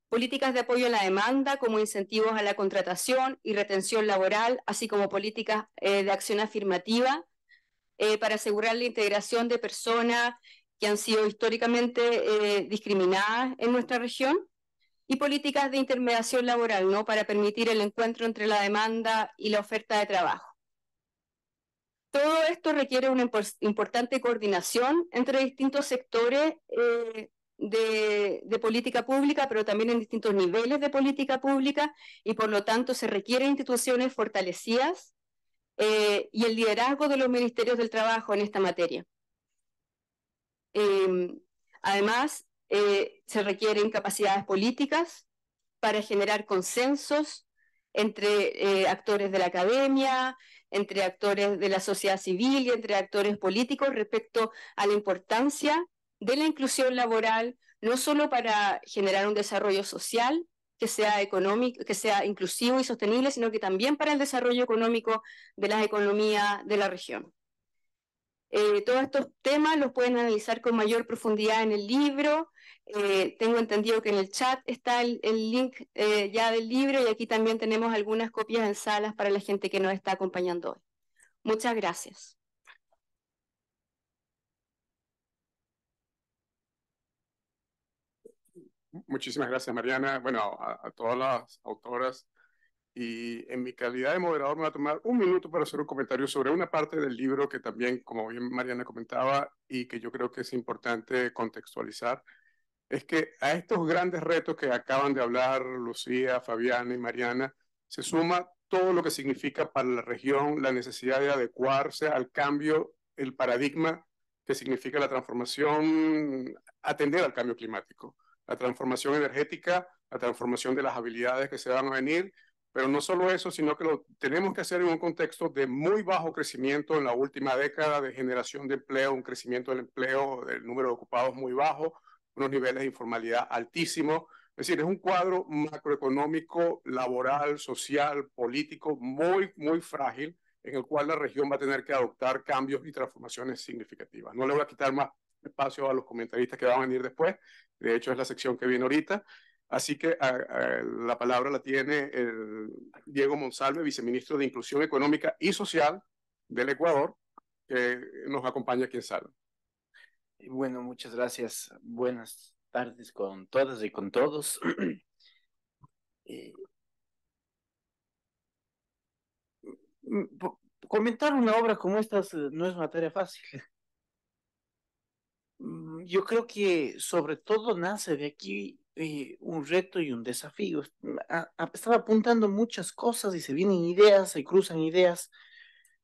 políticas de apoyo a la demanda como incentivos a la contratación y retención laboral, así como políticas eh, de acción afirmativa eh, para asegurar la integración de personas que han sido históricamente eh, discriminadas en nuestra región y políticas de intermediación laboral, ¿no? Para permitir el encuentro entre la demanda y la oferta de trabajo. Todo esto requiere una importante coordinación entre distintos sectores eh, de, política pública, pero también en distintos niveles de política pública, y por lo tanto se requieren instituciones fortalecidas eh, y el liderazgo de los ministerios del trabajo en esta materia. Em, además, eh, se requieren capacidades políticas para generar consensos entre eh, actores de la academia, entre actores de la sociedad civil y entre actores políticos respecto a la importancia de la inclusión laboral, no solo para generar un desarrollo social que sea económico, que sea inclusivo y sostenible, sino que también para el desarrollo económico de las economías de la región. Eh, todos estos temas los pueden analizar con mayor profundidad en el libro. Eh, tengo entendido que en el chat está el, link eh, ya del libro y aquí también tenemos algunas copias en salas para la gente que nos está acompañando hoy. Muchas gracias. Muchísimas gracias, Mariana. Bueno, a, todas las autoras. Y en mi calidad de moderador me va a tomar un minuto para hacer un comentario sobre una parte del libro que también, como bien Mariana comentaba, y que yo creo que es importante contextualizar, es que a estos grandes retos que acaban de hablar Lucía, Fabiana y Mariana, se suma todo lo que significa para la región la necesidad de adecuarse al cambio, el paradigma que significa la transformación, atender al cambio climático la transformación energética, la transformación de las habilidades que se van a venir, pero no solo eso, sino que lo tenemos que hacer en un contexto de muy bajo crecimiento en la última década de generación de empleo, un crecimiento del empleo, del número de ocupados muy bajo, unos niveles de informalidad altísimos. Es decir, es un cuadro macroeconómico, laboral, social, político muy, muy frágil en el cual la región va a tener que adoptar cambios y transformaciones significativas. No le voy a quitar más espacio a los comentaristas que van a venir después. De hecho, es la sección que viene ahorita. Así que la palabra la tiene el Diego Monsalve, viceministro de Inclusión Económica y Social del Ecuador, que nos acompaña aquí en sala. Bueno, muchas gracias. Buenas tardes con todas y con todos. Eh, mm, comentar una obra como esta eh, no es materia fácil. Mm, yo creo que sobre todo nace de aquí eh, un reto y un desafío. Mm, estaba apuntando muchas cosas y se vienen ideas, se cruzan ideas,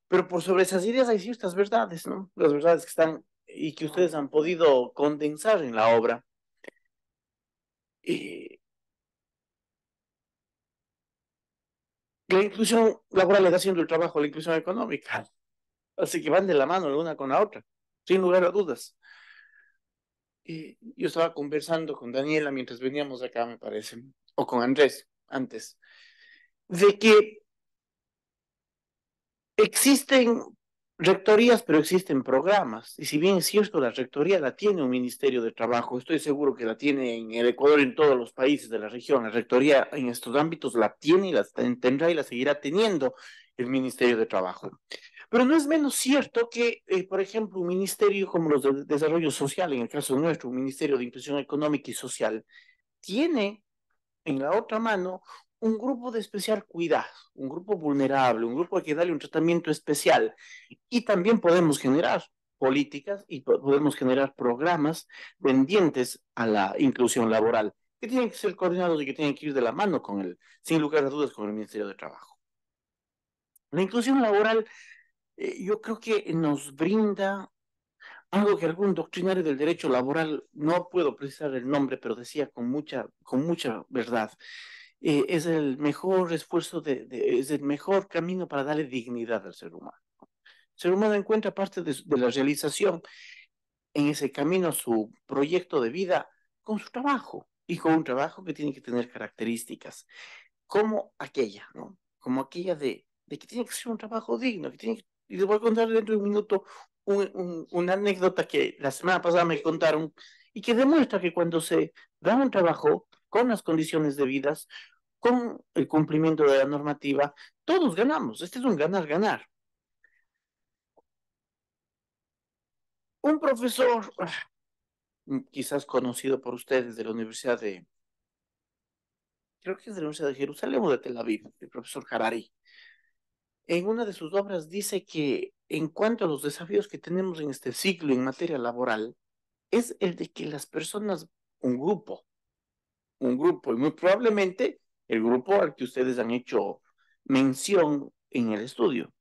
pero por sobre esas ideas hay ciertas verdades, ¿no? Las verdades que están y que ustedes han podido condensar en la obra. Eh, la inclusión laboral está haciendo el trabajo, la inclusión económica. Así que van de la mano la una con la otra, sin lugar a dudas. Eh, yo estaba conversando con Daniela mientras veníamos acá, me parece, o con Andrés antes, de que existen rectorías, pero existen programas. Y si bien es cierto, la rectoría la tiene un Ministerio de Trabajo, estoy seguro que la tiene en el Ecuador, en todos los países de la región, la rectoría en estos ámbitos la tiene y la tendrá y la seguirá teniendo el Ministerio de Trabajo. Pero no es menos cierto que, eh, por ejemplo, un ministerio como los de desarrollo social, en el caso nuestro, un ministerio de inclusión económica y social, tiene en la otra mano un grupo de especial cuidado, un grupo vulnerable, un grupo que darle un tratamiento especial. Y también podemos generar políticas y podemos generar programas pendientes a la inclusión laboral, que tienen que ser coordinados y que tienen que ir de la mano con el, sin lugar a dudas, con el Ministerio de Trabajo. La inclusión laboral eh, yo creo que nos brinda algo que algún doctrinario del derecho laboral, no puedo precisar el nombre, pero decía con mucha, con mucha verdad, eh, es el mejor esfuerzo, de, es el mejor camino para darle dignidad al ser humano. El ser humano encuentra parte de, la realización en ese camino, su proyecto de vida, con su trabajo y con un trabajo que tiene que tener características como aquella, ¿no? Como aquella de, de que tiene que ser un trabajo digno, que tiene que y les voy a contar dentro de un minuto una anécdota que la semana pasada me contaron y que demuestra que cuando se da un trabajo con las condiciones debidas, con el cumplimiento de la normativa, todos ganamos. Este es un ganar-ganar. Un profesor, quizás conocido por ustedes de la Universidad de, creo que es de la Universidad de Jerusalén o de Tel Aviv, el profesor Harari, en una de sus obras dice que en cuanto a los desafíos que tenemos en este ciclo en materia laboral, es el de que las personas, un grupo, un grupo, y muy probablemente el grupo al que ustedes han hecho mención en el estudio,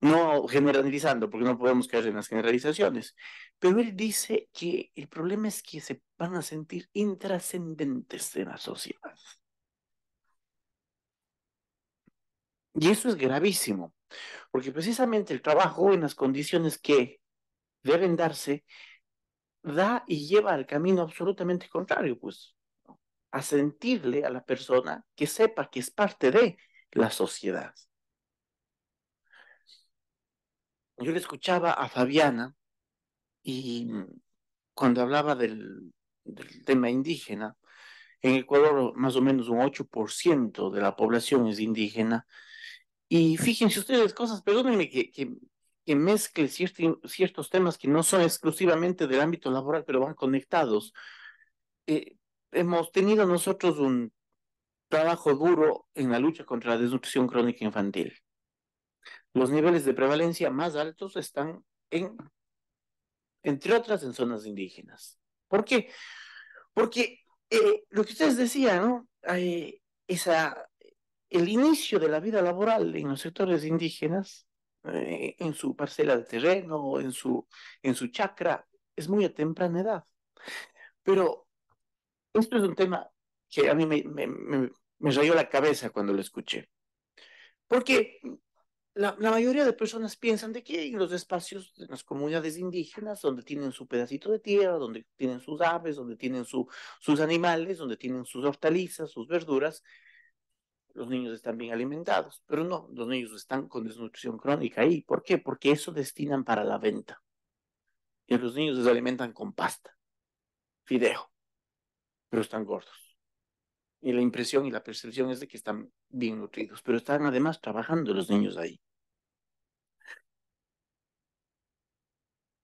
no generalizando, porque no podemos caer en las generalizaciones, pero él dice que el problema es que se van a sentir intrascendentes en la sociedad. Y eso es gravísimo, porque precisamente el trabajo en las condiciones que deben darse da y lleva al camino absolutamente contrario, pues, a sentirle a la persona que sepa que es parte de la sociedad. Yo le escuchaba a Fabiana y mm, cuando hablaba del, del tema indígena, en Ecuador más o menos un 8% de la población es indígena, y fíjense ustedes cosas, perdónenme que, que, mezcle cierto, ciertos temas que no son exclusivamente del ámbito laboral, pero van conectados. Eh, hemos tenido nosotros un trabajo duro en la lucha contra la desnutrición crónica infantil. Los niveles de prevalencia más altos están en, entre otras, en zonas indígenas. ¿Por qué? Porque eh, lo que ustedes decían, ¿no? Eh, esa el inicio de la vida laboral en los sectores indígenas, eh, en su parcela de terreno, en su, en su chacra, es muy a temprana edad. Pero esto es un tema que a mí me, me, me, rayó la cabeza cuando lo escuché. Porque la, la, mayoría de personas piensan de que en los espacios de las comunidades indígenas, donde tienen su pedacito de tierra, donde tienen sus aves, donde tienen su, sus animales, donde tienen sus hortalizas, sus verduras, los niños están bien alimentados, pero no, los niños están con desnutrición crónica ahí. ¿Por qué? Porque eso destinan para la venta. Y los niños les alimentan con pasta, fideo, pero están gordos. Y la impresión y la percepción es de que están bien nutridos, pero están además trabajando los niños ahí.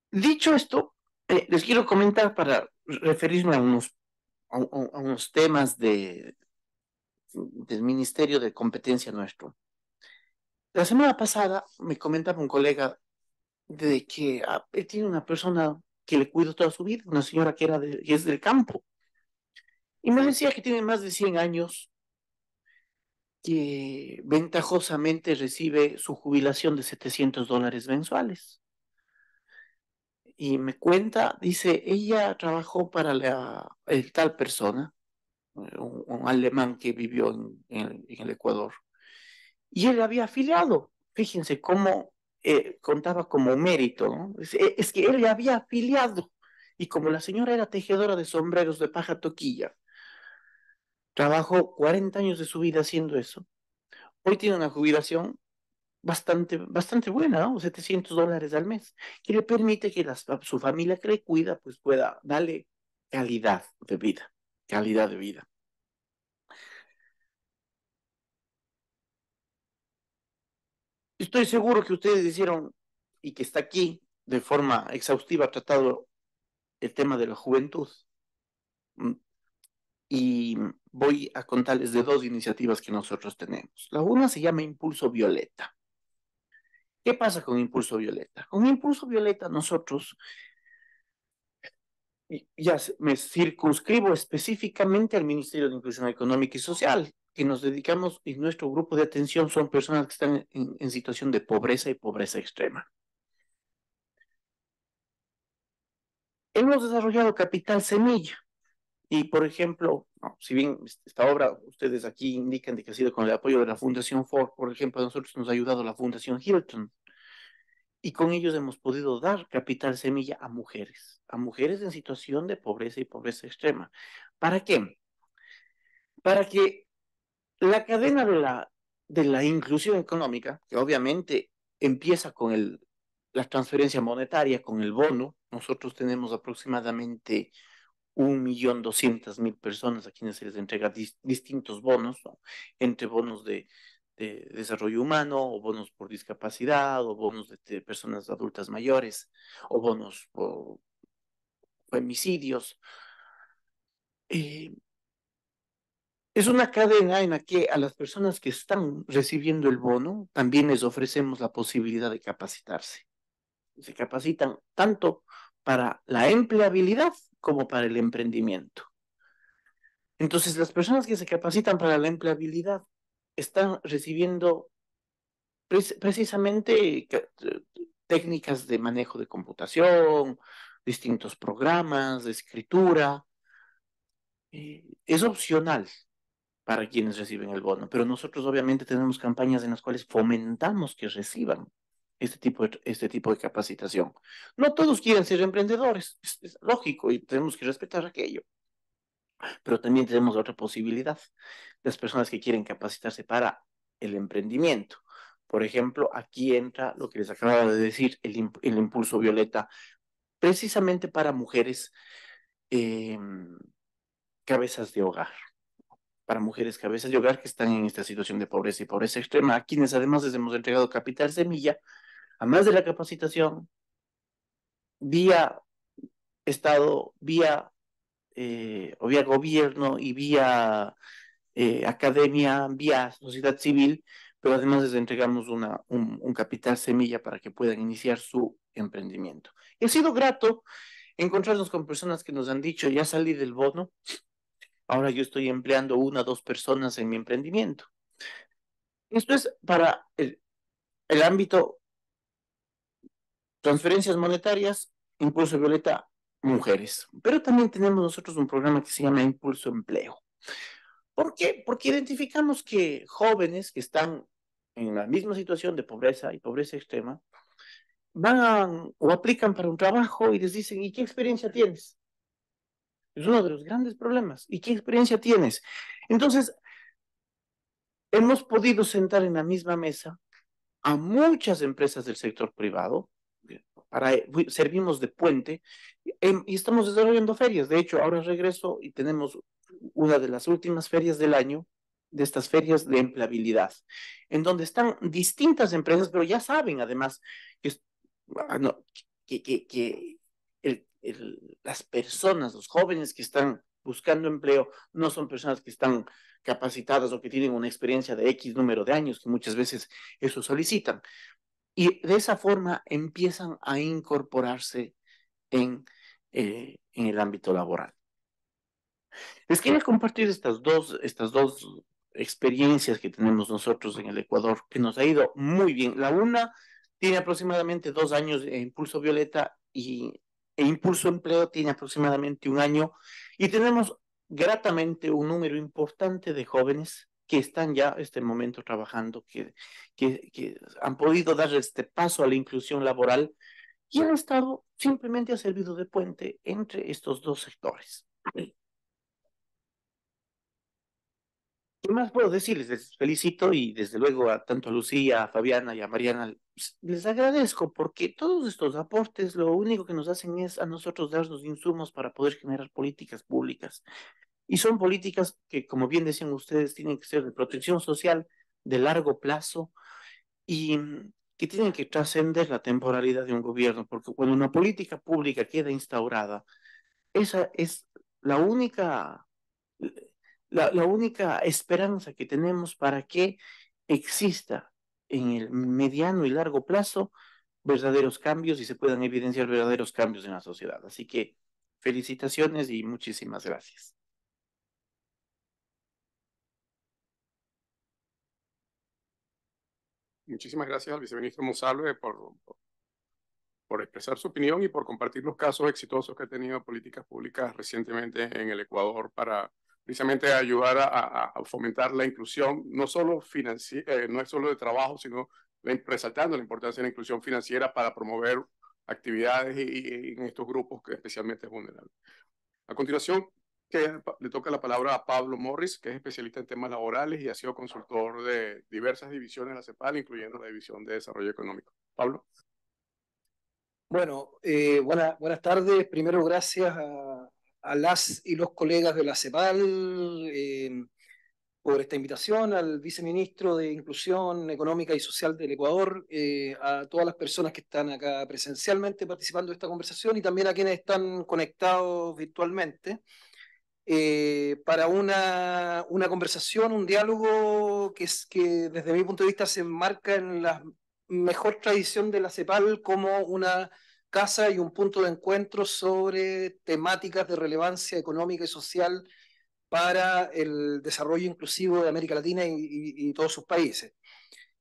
Dicho esto, eh, les quiero comentar para referirme a unos, a unos temas de, del Ministerio de Competencia nuestro. La semana pasada me comentaba un colega de que ah, tiene una persona que le cuida toda su vida, una señora que, era de, es del campo. Y me decía que tiene más de 100 años, que ventajosamente recibe su jubilación de 700 dólares mensuales. Y me cuenta, dice, ella trabajó para la, tal persona, eh, un, alemán que vivió en, el Ecuador. Y él había afiliado, fíjense cómo eh, contaba como mérito, eh, es, que él había afiliado, y como la señora era tejedora de sombreros de paja toquilla, trabajó 40 años de su vida haciendo eso, hoy tiene una jubilación bastante, bastante buena, 700 dólares al mes, que le permite que su familia que le cuida pues pueda darle calidad de vida calidad de vida. Estoy seguro que ustedes hicieron y que está aquí de forma exhaustiva tratado el tema de la juventud. Mm, y voy a contarles de dos iniciativas que nosotros tenemos. La una se llama Impulso Violeta. ¿Qué pasa con Impulso Violeta? Con Impulso Violeta nosotros y ya me circunscribo específicamente al Ministerio de Inclusión Económica y Social, que nos dedicamos y nuestro grupo de atención son personas que están en, en situación de pobreza y pobreza extrema. Hemos desarrollado Capital Semilla y, por ejemplo, si bien esta obra ustedes aquí indican de que ha sido con el apoyo de la Fundación Ford, por ejemplo, a nosotros nos ha ayudado la Fundación Hilton y con ellos hemos podido dar capital semilla a mujeres, a mujeres en situación de pobreza y pobreza extrema. ¿Para qué? Para que la cadena de la, de la inclusión económica, que obviamente empieza con el, la transferencia monetaria, con el bono, nosotros tenemos aproximadamente 1.200.000 personas a quienes se les entrega distintos bonos, entre bonos de de desarrollo humano, o bonos por discapacidad, o bonos de, personas adultas mayores, o bonos por homicidios eh, es una cadena en la que a las personas que están recibiendo el bono también les ofrecemos la posibilidad de capacitarse. Se capacitan tanto para la empleabilidad como para el emprendimiento. Entonces, las personas que se capacitan para la empleabilidad están recibiendo precisamente eh, técnicas de manejo de computación, distintos programas de escritura. Eh, es opcional para quienes reciben el bono, pero nosotros obviamente tenemos campañas en las cuales fomentamos que reciban este tipo de, este tipo de capacitación. No todos quieren ser emprendedores, es lógico y tenemos que respetar aquello, pero también tenemos otra posibilidad, las personas que quieren capacitarse para el emprendimiento. Por ejemplo, aquí entra lo que les acababa de decir, el, impulso violeta, precisamente para mujeres em, cabezas de hogar, para mujeres cabezas de hogar que están en esta situación de pobreza y pobreza extrema, a quienes además les hemos entregado capital semilla, además de la capacitación, vía Estado, vía eh, o vía gobierno y vía eh, academia, vía sociedad civil, pero además les entregamos una, un, capital semilla para que puedan iniciar su emprendimiento. Y ha sido grato encontrarnos con personas que nos han dicho, ya salí del bono, ahora yo estoy empleando una o dos personas en mi emprendimiento. Esto es para el, ámbito transferencias monetarias, incluso violeta mujeres. Pero también tenemos nosotros un programa que se llama Impulso Empleo. ¿Por qué? Porque identificamos que jóvenes que están en la misma situación de pobreza y pobreza extrema van o aplican para un trabajo y les dicen, ¿y qué experiencia tienes? Es uno de los grandes problemas. ¿Y qué experiencia tienes? Entonces, hemos podido sentar en la misma mesa a muchas empresas del sector privado, para, eh, servimos de puente em, y estamos desarrollando ferias. De hecho, ahora regreso y tenemos una de las últimas ferias del año, de estas ferias de empleabilidad, en donde están distintas empresas, pero ya saben además que, ah, que, que, las personas, los jóvenes que están buscando empleo, no son personas que están capacitadas o que tienen una experiencia de X número de años, que muchas veces eso solicitan. Y de esa forma empiezan a incorporarse en, eh, el ámbito laboral. Les quiero compartir estas dos, estas dos experiencias que tenemos nosotros en el Ecuador, que nos ha ido muy bien. La una tiene aproximadamente dos años de Impulso Violeta y e Impulso Empleo tiene aproximadamente un año y tenemos gratamente un número importante de jóvenes que están ya este, en este momento trabajando, que, que, que han podido dar este paso a la inclusión laboral y el Estado simplemente ha servido de puente entre estos dos sectores. ¿Qué más puedo decirles? Les felicito y desde luego a tanto a Lucía, a Fabiana y a Mariana pues, les agradezco porque todos estos aportes lo único que nos hacen es a nosotros darnos insumos para poder generar políticas públicas. Y son políticas que, como bien decían ustedes, tienen que ser de protección social de largo plazo y mm, que tienen que trascender la temporalidad de un gobierno, porque cuando una política pública queda instaurada, esa es la única, la única esperanza que tenemos para que exista en el mediano y largo plazo verdaderos cambios y se puedan evidenciar verdaderos cambios en la sociedad. Así que felicitaciones y muchísimas gracias. muchísimas gracias al viceministro Monsalve por, por, expresar su opinión y por compartir los casos exitosos que ha tenido políticas públicas recientemente en el Ecuador para precisamente ayudar a, fomentar la inclusión, no solo, eh, no es solo de trabajo, sino resaltando la importancia de la inclusión financiera para promover actividades y, en estos grupos que especialmente es vulnerables. A continuación, le toca la palabra a Pablo Morris, que es especialista en temas laborales y ha sido consultor de diversas divisiones de la CEPAL, incluyendo la División de Desarrollo Económico. Pablo. Bueno, eh, buenas tardes. Primero, gracias a, las y los colegas de la CEPAL em, por esta invitación, al viceministro de Inclusión Económica y Social del Ecuador, eh, a todas las personas que están acá presencialmente participando de esta conversación y también a quienes están conectados virtualmente. Eh, para una, una, conversación, un diálogo que, que desde mi punto de vista se enmarca en la mejor tradición de la CEPAL como una casa y un punto de encuentro sobre temáticas de relevancia económica y social para el desarrollo inclusivo de América Latina y, todos sus países.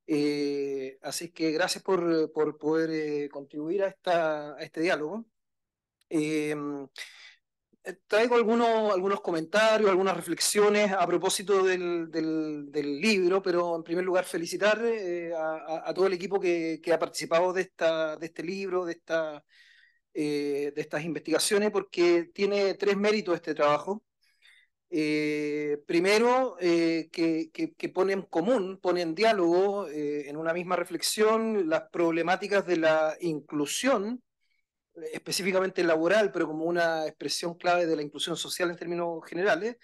Eh, así que gracias por, poder eh, contribuir a, esta, a este diálogo. Eh, traigo algunos, algunos comentarios, algunas reflexiones a propósito del, libro, pero en primer lugar felicitar eh, a, todo el equipo que, ha participado de, esta, de este libro, de, esta, eh, de estas investigaciones, porque tiene tres méritos este trabajo. primero, que, pone en común, pone en diálogo, en una misma reflexión, las problemáticas de la inclusión específicamente laboral, pero como una expresión clave de la inclusión social en términos generales,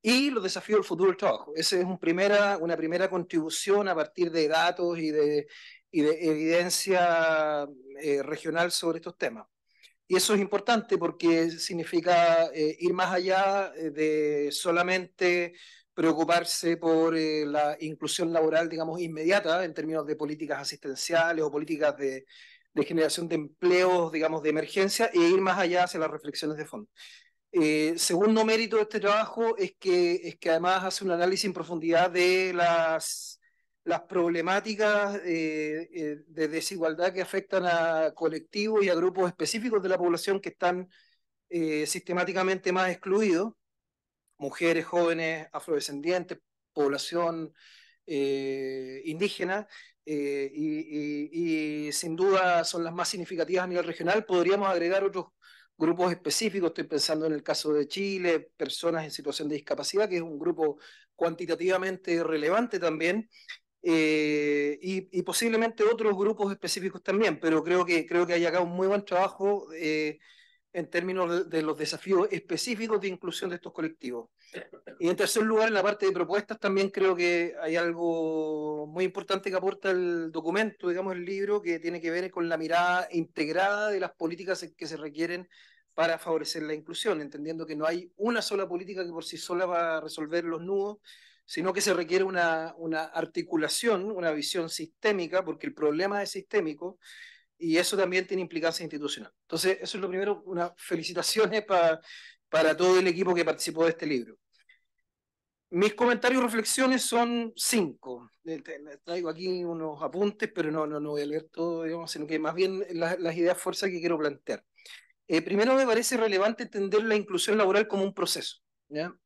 y los desafíos del futuro del trabajo. Esa es un primera, una primera contribución a partir de datos y de, y de evidencia eh, regional sobre estos temas. Y eso es importante porque significa eh, ir más allá eh, de solamente preocuparse por la inclusión laboral, digamos, inmediata en términos de políticas asistenciales o políticas de, de generación de empleos, digamos, de emergencia, e ir más allá hacia las reflexiones de fondo. Eh, segundo mérito de este trabajo es que, es que además hace un análisis en profundidad de las, las problemáticas eh, eh, de desigualdad que afectan a colectivos y a grupos específicos de la población que están sistemáticamente más excluidos, mujeres, jóvenes, afrodescendientes, población indígena, eh, y, sin duda son las más significativas a nivel regional. Podríamos agregar otros grupos específicos, estoy pensando en el caso de Chile, personas en situación de discapacidad, que es un grupo cuantitativamente relevante también, eh, y, posiblemente otros grupos específicos también, pero creo que, creo que hay acá un muy buen trabajo. Eh, en términos de, los desafíos específicos de inclusión de estos colectivos. Y en tercer lugar, en la parte de propuestas, también creo que hay algo muy importante que aporta el documento, digamos, el libro, que tiene que ver con la mirada integrada de las políticas que se requieren para favorecer la inclusión, entendiendo que no hay una sola política que por sí sola va a resolver los nudos, sino que se requiere una, una articulación, una visión sistémica, porque el problema es sistémico y eso también tiene implicancia institucional. Entonces, eso es lo primero, unas felicitaciones para, para todo el equipo que participó de este libro. Mis comentarios y reflexiones son cinco. Eh, traigo aquí unos apuntes, pero no, no, no voy a leer todo, digamos, sino que más bien las, ideas fuerza que quiero plantear. Eh, primero me parece relevante entender la inclusión laboral como un proceso.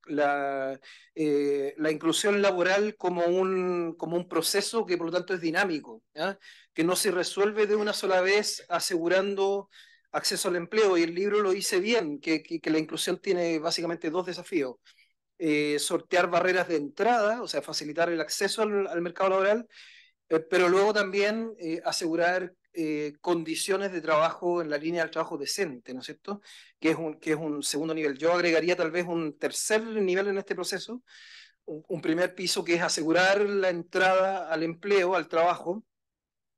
La, eh, la, inclusión laboral como un, como un proceso que por lo tanto es dinámico, que no se resuelve de una sola vez asegurando acceso al empleo, y el libro lo dice bien, que, la inclusión tiene básicamente dos desafíos. Eh, sortear barreras de entrada, o sea, facilitar el acceso al, mercado laboral, eh, pero luego también asegurar eh, condiciones de trabajo en la línea del trabajo decente, ¿no es cierto? Que es un, que es un segundo nivel. Yo agregaría tal vez un tercer nivel en este proceso, un, primer piso que es asegurar la entrada al empleo, al trabajo.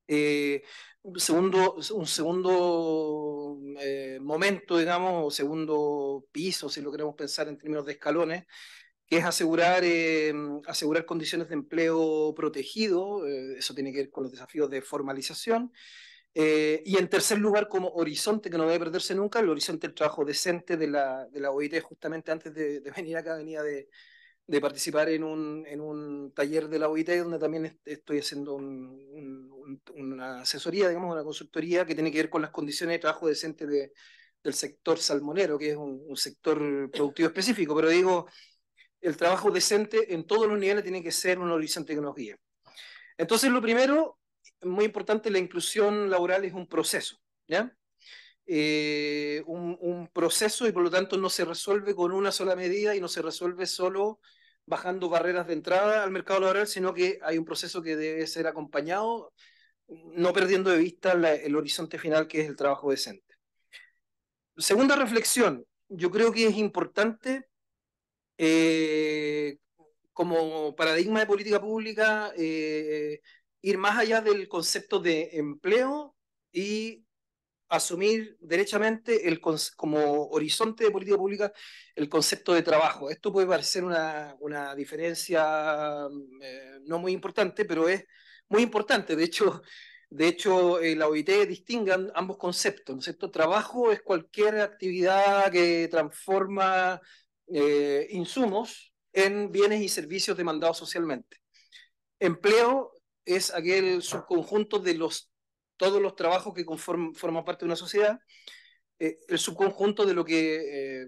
Eh, un segundo, un segundo eh, momento, digamos, o segundo piso, si lo queremos pensar en términos de escalones, que es asegurar, asegurar condiciones de empleo protegido, eso tiene que ver con los desafíos de formalización, eh, y en tercer lugar, como horizonte que no debe perderse nunca, el horizonte del trabajo decente de la, de la OIT, justamente antes de, venir acá, venía de, de participar en un, en un, taller de la OIT, donde también estoy haciendo una asesoría, digamos, una consultoría que tiene que ver con las condiciones de trabajo decente de, del sector salmonero, que es un, sector productivo específico, pero digo, el trabajo decente en todos los niveles tiene que ser un horizonte que nos guíe. Entonces, lo primero muy importante, la inclusión laboral es un proceso, ¿ya? Eh, un, proceso y por lo tanto no se resuelve con una sola medida y no se resuelve solo bajando barreras de entrada al mercado laboral, sino que hay un proceso que debe ser acompañado, no perdiendo de vista el horizonte final que es el trabajo decente. Segunda reflexión, yo creo que es importante eh, como paradigma de política pública eh, ir más allá del concepto de empleo y asumir derechamente el, como horizonte de política pública el concepto de trabajo. Esto puede parecer una, diferencia mm, eh, no muy importante, pero es muy importante. De hecho, de hecho eh, la OIT distingue ambos conceptos. ¿no es Trabajo es cualquier actividad que transforma eh, insumos en bienes y servicios demandados socialmente. Empleo es aquel subconjunto de los, todos los trabajos que conforman, forman parte de una sociedad, eh, el subconjunto de lo que, eh,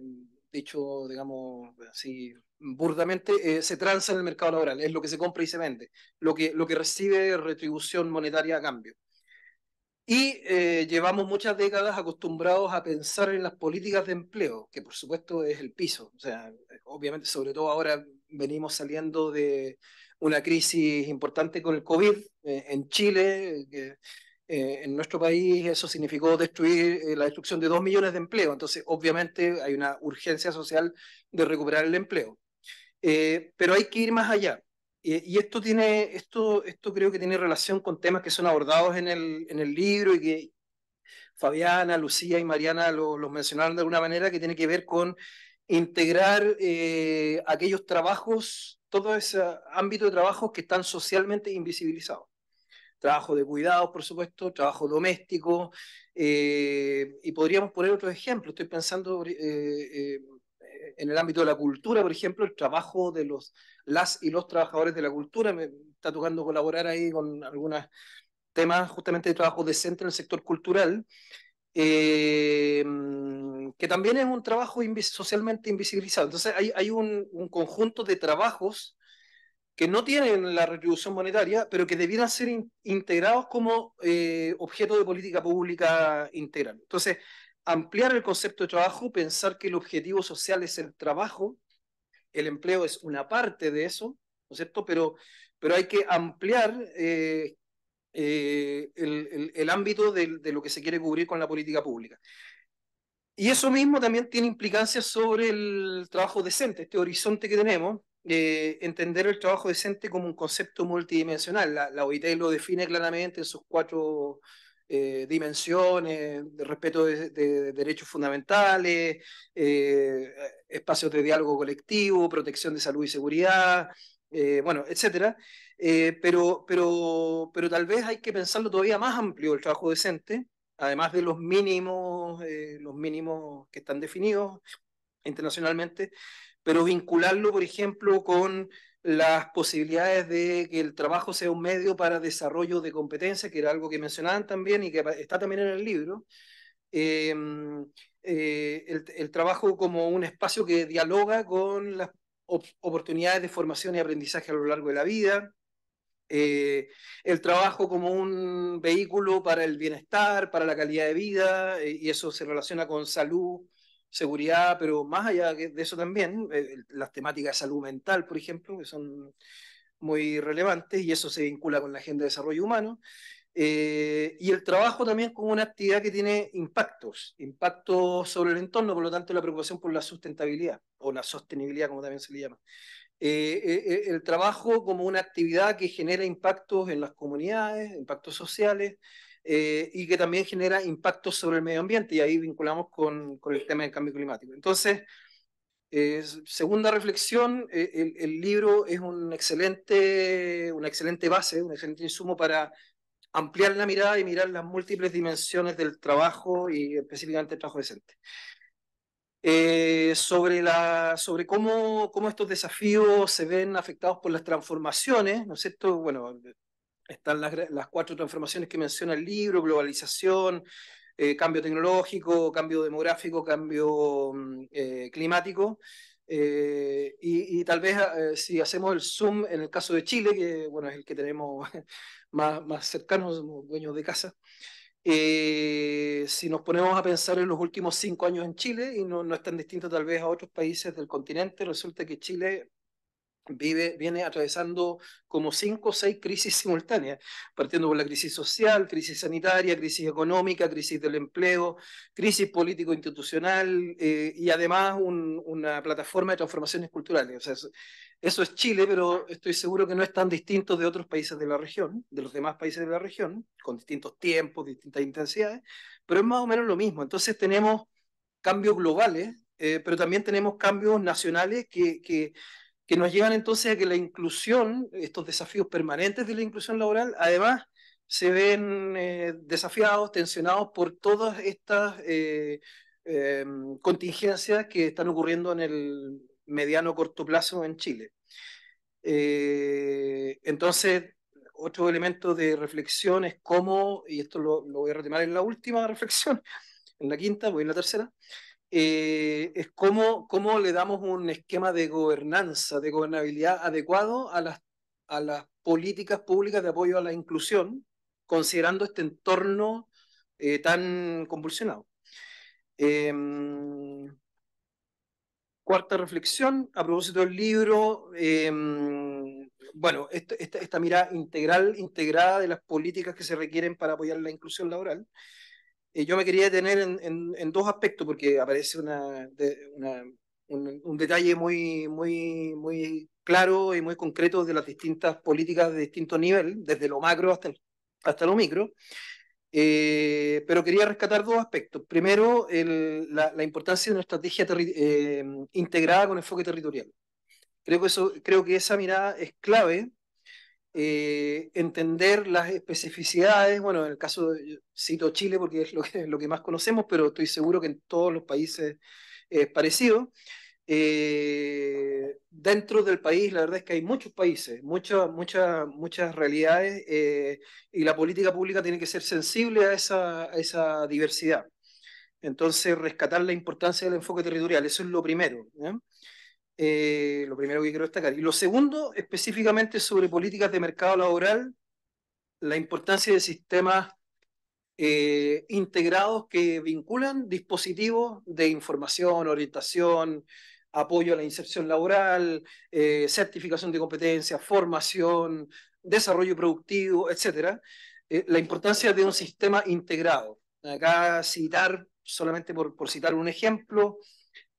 dicho, digamos, así burdamente, eh, se transa en el mercado laboral, es lo que se compra y se vende, lo que, lo que recibe retribución monetaria a cambio. Y llevamos muchas décadas acostumbrados a pensar en las políticas de empleo, que por supuesto es el piso. O sea, obviamente, sobre todo ahora venimos saliendo de, una crisis importante con el COVID eh, en Chile, eh, en nuestro país eso significó destruir eh, la destrucción de dos millones de empleos. Entonces, obviamente hay una urgencia social de recuperar el empleo. pero hay que ir más allá. y esto tiene, esto, esto creo que tiene relación con temas que son abordados en el, libro y que Fabiana, Lucía y Mariana los mencionaron de alguna manera, que tiene que ver con integrar aquellos trabajos todo ese ámbito de trabajo que están socialmente invisibilizados. Trabajo de cuidados, por supuesto, trabajo doméstico, eh, y podríamos poner otro ejemplo. Estoy pensando eh, eh, en el ámbito de la cultura, por ejemplo, el trabajo de los, las y los trabajadores de la cultura. Me está tocando colaborar ahí con algunos temas justamente de trabajo decente en el sector cultural eh, que también es un trabajo socialmente invisibilizado. Entonces hay, hay un, conjunto de trabajos que no tienen la retribución monetaria, pero que debieran ser integrados como eh, objeto de política pública integral. Entonces, ampliar el concepto de trabajo, pensar que el objetivo social es el trabajo, el empleo es una parte de eso, ¿no es cierto? Pero, pero hay que ampliar eh, eh, el, ámbito de, lo que se quiere cubrir con la política pública. Y eso mismo también tiene implicancias sobre el trabajo decente, este horizonte que tenemos, eh, entender el trabajo decente como un concepto multidimensional. La, OIT lo define claramente en sus cuatro eh, dimensiones, respeto de, derechos fundamentales, espacios de diálogo colectivo, protección de salud y seguridad, bueno, etcétera. Eh, pero, pero, tal vez hay que pensarlo todavía más amplio el trabajo decente, además de los mínimos, eh, los mínimos que están definidos internacionalmente, pero vincularlo, por ejemplo, con las posibilidades de que el trabajo sea un medio para desarrollo de competencias, que era algo que mencionaban también y que está también en el libro. Em, eh, el, trabajo como un espacio que dialoga con las oportunidades de formación y aprendizaje a lo largo de la vida, eh, el trabajo como un vehículo para el bienestar, para la calidad de vida, eh, y eso se relaciona con salud, seguridad, pero más allá de eso también, eh, las temáticas de salud mental, por ejemplo, que son muy relevantes, y eso se vincula con la Agenda de Desarrollo Humano, y el trabajo también como una actividad que tiene impactos, impactos sobre el entorno, por lo tanto la preocupación por la sustentabilidad, o la sostenibilidad, como también se le llama. Eh, eh, eh, el trabajo como una actividad que genera impactos en las comunidades, impactos sociales, y que también genera impactos sobre el medio ambiente, y ahí vinculamos con, el tema del cambio climático. Entonces, segunda reflexión, el, libro es un excelente, una excelente base, un excelente insumo para ampliar la mirada y mirar las múltiples dimensiones del trabajo y específicamente el trabajo decente. Eh, sobre, la, sobre cómo, estos desafíos se ven afectados por las transformaciones, ¿no es cierto? Bueno, están las, cuatro transformaciones que menciona el libro, globalización, eh, cambio tecnológico, cambio demográfico, cambio mm, eh, climático. y, tal vez si hacemos el zoom en el caso de Chile, que bueno, es el que tenemos más, más cercano, dueños de casa, eh, si nos ponemos a pensar en los últimos cinco años en Chile, y no, no es tan distinto tal vez a otros países del continente, resulta que Chile vive, viene atravesando como cinco o seis crisis simultáneas, partiendo por la crisis social, crisis sanitaria, crisis económica, crisis del empleo, crisis político-institucional eh, y además una plataforma de transformaciones culturales. eso, es Chile, pero estoy seguro que no es tan distinto de otros países de la región, de los demás países de la región, con distintos tiempos, distintas intensidades, pero es más o menos lo mismo. Entonces tenemos cambios globales, eh, pero también tenemos cambios nacionales que, que que nos llevan entonces a que la inclusión, estos desafíos permanentes de la inclusión laboral, además se ven eh, desafiados, tensionados por todas estas eh, em, contingencias que están ocurriendo en el mediano corto plazo en Chile. Eh, entonces, otro elemento de reflexión es cómo, y esto lo, lo voy a retomar en la última reflexión, en la quinta, voy en la tercera, eh, es cómo, le damos un esquema de gobernanza, de gobernabilidad adecuado a las, políticas públicas de apoyo a la inclusión, considerando este entorno eh, tan convulsionado. Em, cuarta reflexión, a propósito del libro, em, bueno, esta mirada integral, integrada de las políticas que se requieren para apoyar la inclusión laboral. Eh, yo me quería detener en, en, dos aspectos porque aparece una, un, detalle muy, muy, muy claro y muy concreto de las distintas políticas de distinto nivel, desde lo macro hasta, hasta lo micro. Eh, pero quería rescatar dos aspectos. Primero, el, la, importancia de una estrategia eh, integrada con enfoque territorial. Creo que, eso, creo que esa mirada es clave eh, entender las especificidades, bueno, en el caso, de, cito Chile porque es lo que, lo que más conocemos, pero estoy seguro que en todos los países es parecido. Eh, dentro del país, la verdad es que hay muchos países, muchas, muchas, muchas realidades, eh, y la política pública tiene que ser sensible a esa, a esa diversidad. Entonces, rescatar la importancia del enfoque territorial, eso es lo primero. Eh, lo primero que quiero destacar. Y lo segundo, específicamente sobre políticas de mercado laboral, la importancia de sistemas eh, integrados que vinculan dispositivos de información, orientación, apoyo a la inserción laboral, eh, certificación de competencias, formación, desarrollo productivo, etc. la importancia de un sistema integrado. Acá citar, solamente por citar un ejemplo,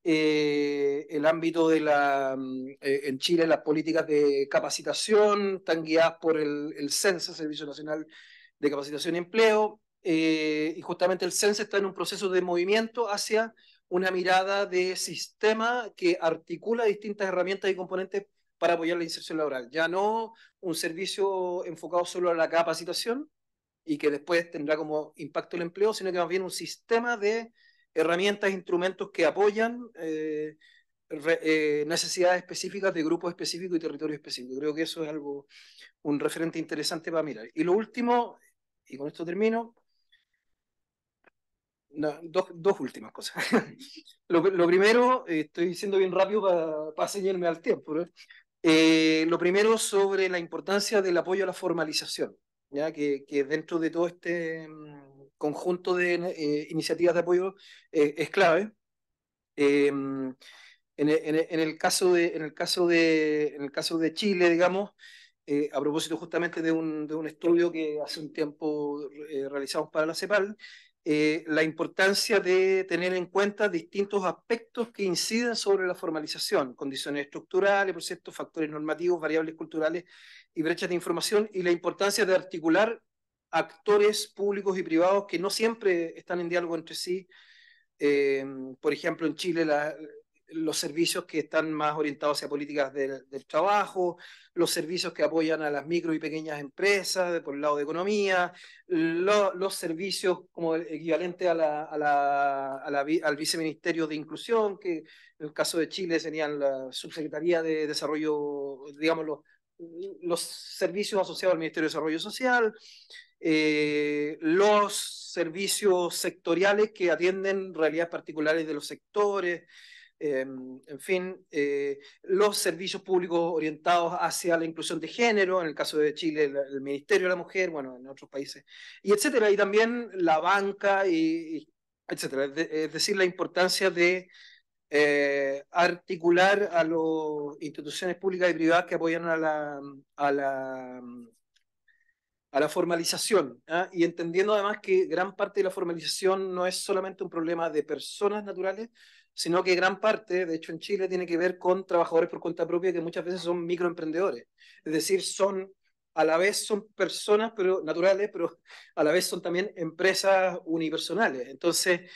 eh, el ámbito de la, mm, eh, en Chile las políticas de capacitación están guiadas por el, el Servicio Nacional de Capacitación y Empleo, eh, y justamente el CENSA está en un proceso de movimiento hacia una mirada de sistema que articula distintas herramientas y componentes para apoyar la inserción laboral. Ya no un servicio enfocado solo a la capacitación y que después tendrá como impacto el empleo, sino que más bien un sistema de herramientas, instrumentos que apoyan eh, eh, necesidades específicas de grupos específicos y territorios específicos. Creo que eso es algo, un referente interesante para mirar. Y lo último, y con esto termino, dos, últimas cosas. lo, primero, eh, estoy diciendo bien rápido para pa ceñirme al tiempo. lo primero sobre la importancia del apoyo a la formalización, ya que, que dentro de todo este mm, conjunto de eh, iniciativas de apoyo eh, es clave. Em, en, el caso de, en, el caso de, en el caso de Chile, digamos, eh, a propósito justamente de un, de un, estudio que hace un tiempo realizamos para la CEPAL, la importancia de tener en cuenta distintos aspectos que inciden sobre la formalización, condiciones estructurales, por cierto, factores normativos, variables culturales y brechas de información, y la importancia de articular actores públicos y privados que no siempre están en diálogo entre sí. Eh, por ejemplo, en Chile los servicios que están más orientados hacia políticas del trabajo, los servicios que apoyan a las micro y pequeñas empresas por el lado de economía, los servicios como el equivalente al viceministerio de inclusión, que en el caso de Chile serían la subsecretaría de desarrollo, digamos, los servicios asociados al Ministerio de Desarrollo Social, eh, los servicios sectoriales que atienden realidades particulares de los sectores, em, en fin, eh, los servicios públicos orientados hacia la inclusión de género, en el caso de Chile el, Ministerio de la Mujer, bueno, en otros países, y etcétera, y también la banca, y, etcétera. es decir, la importancia de eh, articular a las instituciones públicas y privadas que apoyan a la, a la a la formalización, ¿ah? y entendiendo además que gran parte de la formalización no es solamente un problema de personas naturales, sino que gran parte, de hecho en Chile, tiene que ver con trabajadores por cuenta propia que muchas veces son microemprendedores, es decir, son a la vez son personas pero naturales, pero a la vez son también empresas unipersonales. Entonces,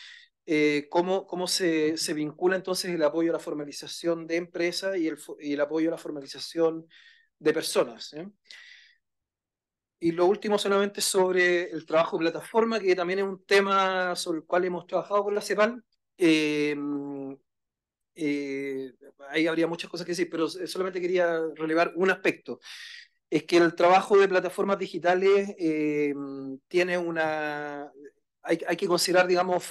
eh, ¿cómo, se, vincula entonces el apoyo a la formalización de empresas y el, apoyo a la formalización de personas? ¿eh? Y lo último solamente sobre el trabajo de plataforma, que también es un tema sobre el cual hemos trabajado con la CEPAL. Eh, mm, eh, ahí habría muchas cosas que decir, pero solamente quería relevar un aspecto. Es que el trabajo de plataformas digitales eh, mm, tiene una... Hay, que considerar, digamos,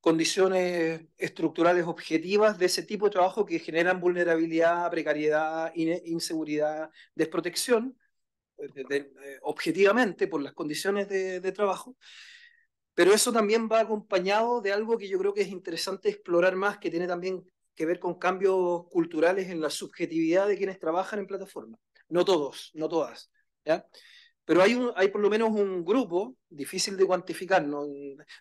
condiciones estructurales objetivas de ese tipo de trabajo que generan vulnerabilidad, precariedad, inseguridad, desprotección eh, objetivamente por las condiciones de, trabajo, pero eso también va acompañado de algo que yo creo que es interesante explorar más, que tiene también que ver con cambios culturales en la subjetividad de quienes trabajan en plataformas. No todos, no todas. Pero hay, un, hay por lo menos un grupo, difícil de cuantificar,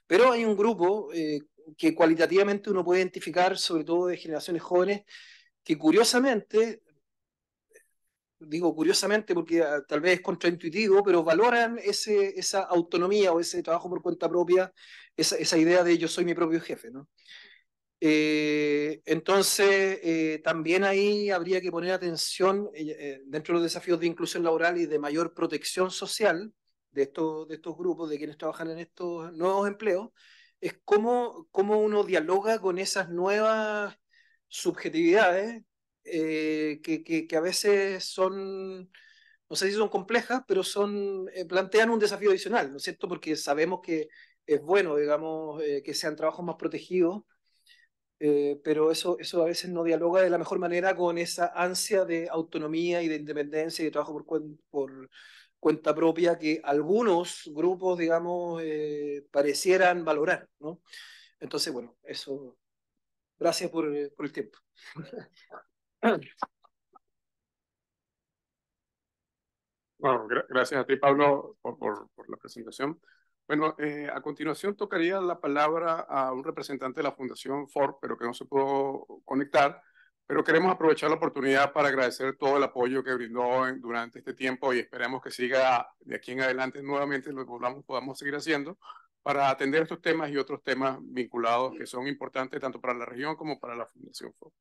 pero hay un grupo eh, que cualitativamente uno puede identificar, sobre todo de generaciones jóvenes, que curiosamente digo curiosamente porque ah, tal vez es contraintuitivo, pero valoran ese, esa autonomía o ese trabajo por cuenta propia, esa, esa idea de yo soy mi propio jefe, ¿no? Eh, entonces, eh, también ahí habría que poner atención eh, dentro de los desafíos de inclusión laboral y de mayor protección social de estos, de estos grupos, de quienes trabajan en estos nuevos empleos, es cómo, cómo uno dialoga con esas nuevas subjetividades eh, que, que, que, a veces son, no sé si son complejas, pero son, eh, plantean un desafío adicional, ¿no es cierto? Porque sabemos que es bueno, digamos, eh, que sean trabajos más protegidos, pero eso, eso a veces no dialoga de la mejor manera con esa ansia de autonomía y de independencia y de trabajo por, por cuenta propia que algunos grupos, digamos, parecieran valorar, ¿no? Entonces, bueno, eso. Gracias por, por el tiempo. Bueno, gracias a ti, Pablo, por, la presentación. Bueno, eh, a continuación tocaría la palabra a un representante de la Fundación Ford, pero que no se pudo conectar, pero queremos aprovechar la oportunidad para agradecer todo el apoyo que brindó durante este tiempo y esperemos que siga de aquí en adelante nuevamente lo que podamos, podamos seguir haciendo para atender estos temas y otros temas vinculados que son importantes tanto para la región como para la Fundación Ford.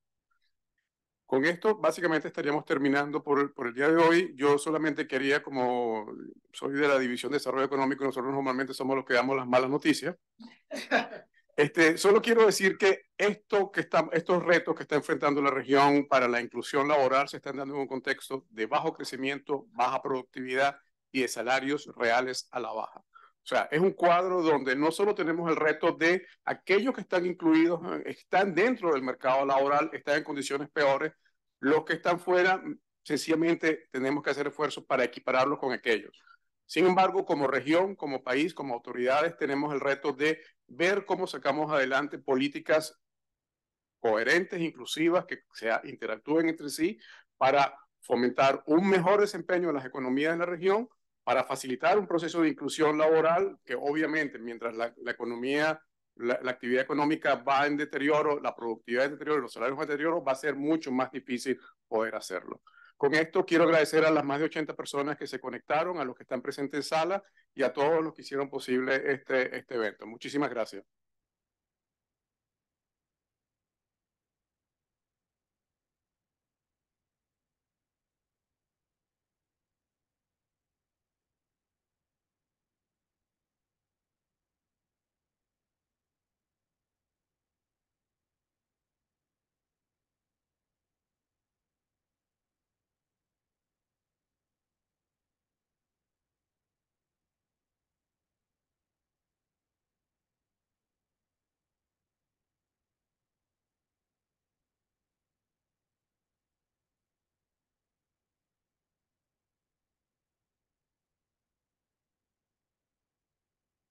Con esto básicamente estaríamos terminando por, por, el día de hoy. Yo solamente quería, como soy de la División de Desarrollo Económico, nosotros normalmente somos los que damos las malas noticias. Este, solo quiero decir que estos retos que está enfrentando la región para la inclusión laboral se están dando en un contexto de bajo crecimiento, baja productividad y de salarios reales a la baja. O sea, es un cuadro donde no solo tenemos el reto de aquellos que están incluidos, eh, están dentro del mercado laboral, están en condiciones peores, los que están fuera, mm, sencillamente tenemos que hacer esfuerzos para equipararlos con aquellos. Sin embargo, como región, como país, como autoridades, tenemos el reto de ver cómo sacamos adelante políticas coherentes, inclusivas, que se interactúen entre sí para fomentar un mejor desempeño de las economías de la región para facilitar un proceso de inclusión laboral que obviamente mientras la, economía, la, actividad económica va en deterioro, la productividad en deterioro, los salarios en deterioro, va a ser mucho más difícil poder hacerlo. Con esto quiero agradecer a las más de 80 personas que se conectaron, a los que están presentes en sala y a todos los que hicieron posible este, este evento. Muchísimas gracias.